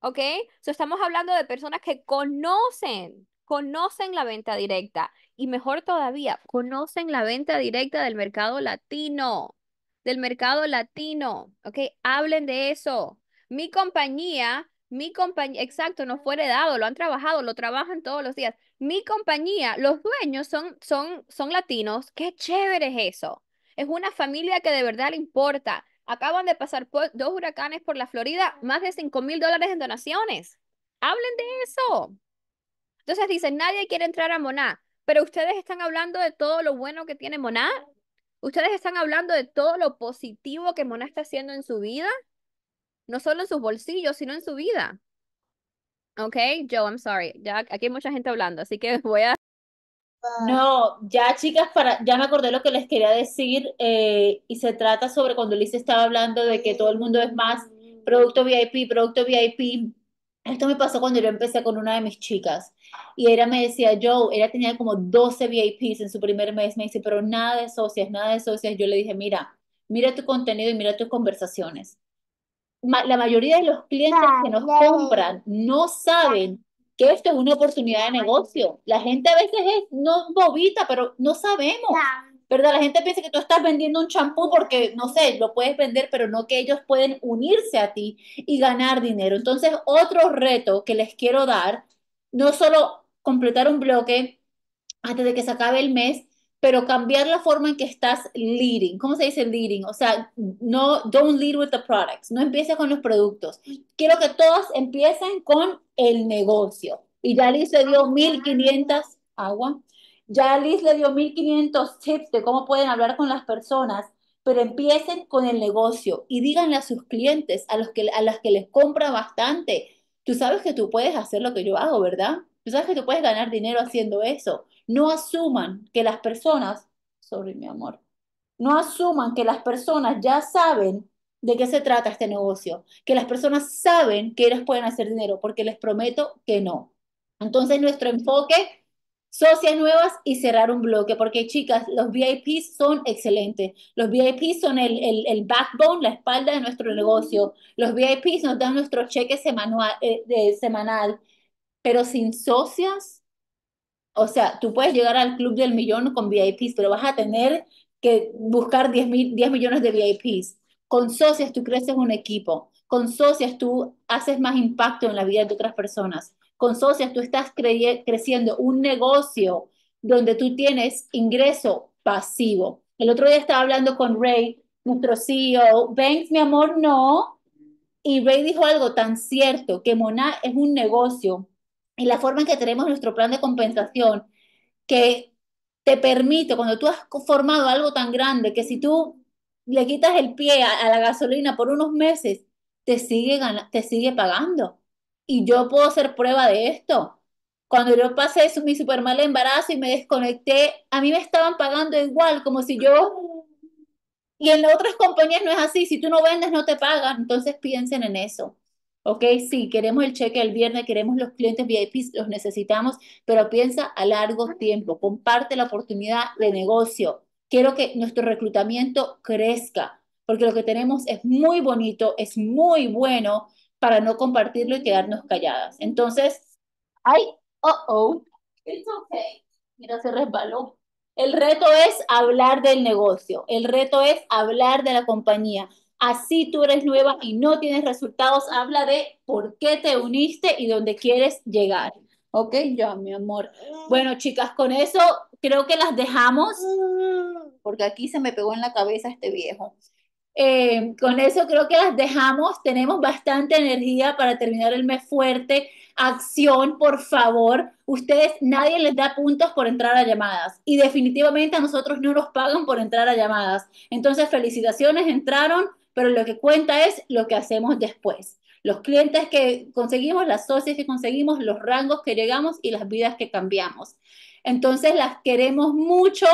¿Ok? So, estamos hablando de personas que conocen, conocen la venta directa y mejor todavía, conocen la venta directa del mercado latino, del mercado latino. ¿Ok? Hablen de eso. Mi compañía mi compañía, exacto, no fue heredado, lo han trabajado, lo trabajan todos los días mi compañía, los dueños son, son, son latinos. Qué chévere es eso. Es una familia que de verdad le importa. Acaban de pasar dos huracanes por la Florida, más de 5 mil dólares en donaciones. Hablen de eso. Entonces dicen, nadie quiere entrar a Moná, pero ustedes están hablando de todo lo bueno que tiene Moná. Ustedes están hablando de todo lo positivo que Moná está haciendo en su vida, no solo en sus bolsillos, sino en su vida. Ok, Joe, I'm sorry. Ya, aquí hay mucha gente hablando, así que voy a... No, ya chicas, para, ya me acordé lo que les quería decir eh, y se trata sobre cuando Liz estaba hablando de que todo el mundo es más producto VIP, producto VIP. Esto me pasó cuando yo empecé con una de mis chicas y ella me decía, Joe, ella tenía como 12 VIPs en su primer mes, me dice, pero nada de socias, nada de socias. Yo le dije, mira, mira tu contenido y mira tus conversaciones la mayoría de los clientes que nos compran no saben que esto es una oportunidad de negocio. La gente a veces es no bobita, pero no sabemos. ¿Verdad? La gente piensa que tú estás vendiendo un champú porque, no sé, lo puedes vender, pero no que ellos pueden unirse a ti y ganar dinero. Entonces, otro reto que les quiero dar, no solo completar un bloque antes de que se acabe el mes, pero cambiar la forma en que estás leading. ¿Cómo se dice leading? O sea, no, don't lead with the products. No empieces con los productos. Quiero que todos empiecen con el negocio. Y ya Liz le dio 1500 agua. Ya Liz le dio 1500 tips de cómo pueden hablar con las personas, pero empiecen con el negocio y díganle a sus clientes, a los que a las que les compra bastante, tú sabes que tú puedes hacer lo que yo hago, ¿verdad? Tú sabes que tú puedes ganar dinero haciendo eso no asuman que las personas, sobre mi amor, no asuman que las personas ya saben de qué se trata este negocio, que las personas saben que ellas pueden hacer dinero, porque les prometo que no. Entonces nuestro enfoque, socias nuevas y cerrar un bloque, porque chicas, los VIPs son excelentes. Los VIPs son el, backbone, la espalda de nuestro negocio. Los VIPs nos dan nuestro cheque eh, semanal pero sin socias o sea, tú puedes llegar al club del millón con VIPs, pero vas a tener que buscar 10, 10 millones de VIPs. Con socias tú creces un equipo, con socias tú haces más impacto en la vida de otras personas, con socias tú estás creciendo un negocio donde tú tienes ingreso pasivo. El otro día estaba hablando con Ray, nuestro CEO, Banks, mi amor, no. Y Ray dijo algo tan cierto, que Moná es un negocio y la forma en que tenemos nuestro plan de compensación, que te permite, cuando tú has formado algo tan grande, que si tú le quitas el pie a, la gasolina por unos meses, te sigue, te sigue pagando. Y yo puedo ser prueba de esto. Cuando yo pasé mi super mal embarazo y me desconecté, a mí me estaban pagando igual, como si yo... Y en otras compañías no es así, si tú no vendes no te pagan, entonces piensen en eso. Ok, sí, queremos el cheque el viernes, queremos los clientes VIP, los necesitamos, pero piensa a largo tiempo, comparte la oportunidad de negocio. Quiero que nuestro reclutamiento crezca, porque lo que tenemos es muy bonito, es muy bueno para no compartirlo y quedarnos calladas. Entonces, ay, oh, oh, it's okay. Mira, se resbaló. El reto es hablar del negocio, el reto es hablar de la compañía, así tú eres nueva y no tienes resultados, habla de por qué te uniste y dónde quieres llegar. Ok, ya, mi amor. Bueno, chicas, con eso creo que las dejamos, porque aquí se me pegó en la cabeza este viejo. Eh, con eso creo que las dejamos. Tenemos bastante energía para terminar el mes fuerte. Acción, por favor. Ustedes, nadie les da puntos por entrar a llamadas. Y definitivamente a nosotros no nos pagan por entrar a llamadas. Entonces, felicitaciones, entraron pero lo que cuenta es lo que hacemos después. Los clientes que conseguimos, las socias que conseguimos, los rangos que llegamos y las vidas que cambiamos. Entonces las queremos mucho.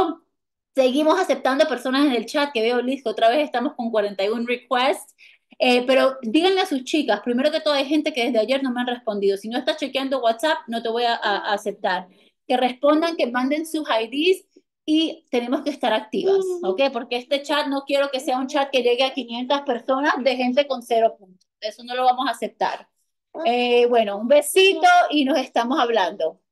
Seguimos aceptando personas en el chat que veo, listo, otra vez estamos con 41 requests. Eh, pero díganle a sus chicas, primero que todo hay gente que desde ayer no me han respondido. Si no estás chequeando WhatsApp, no te voy a, a aceptar. Que respondan, que manden sus IDs y tenemos que estar activas, mm. ¿ok? Porque este chat no quiero que sea un chat que llegue a 500 personas de gente con cero puntos. Eso no lo vamos a aceptar. Ah. Eh, bueno, un besito y nos estamos hablando.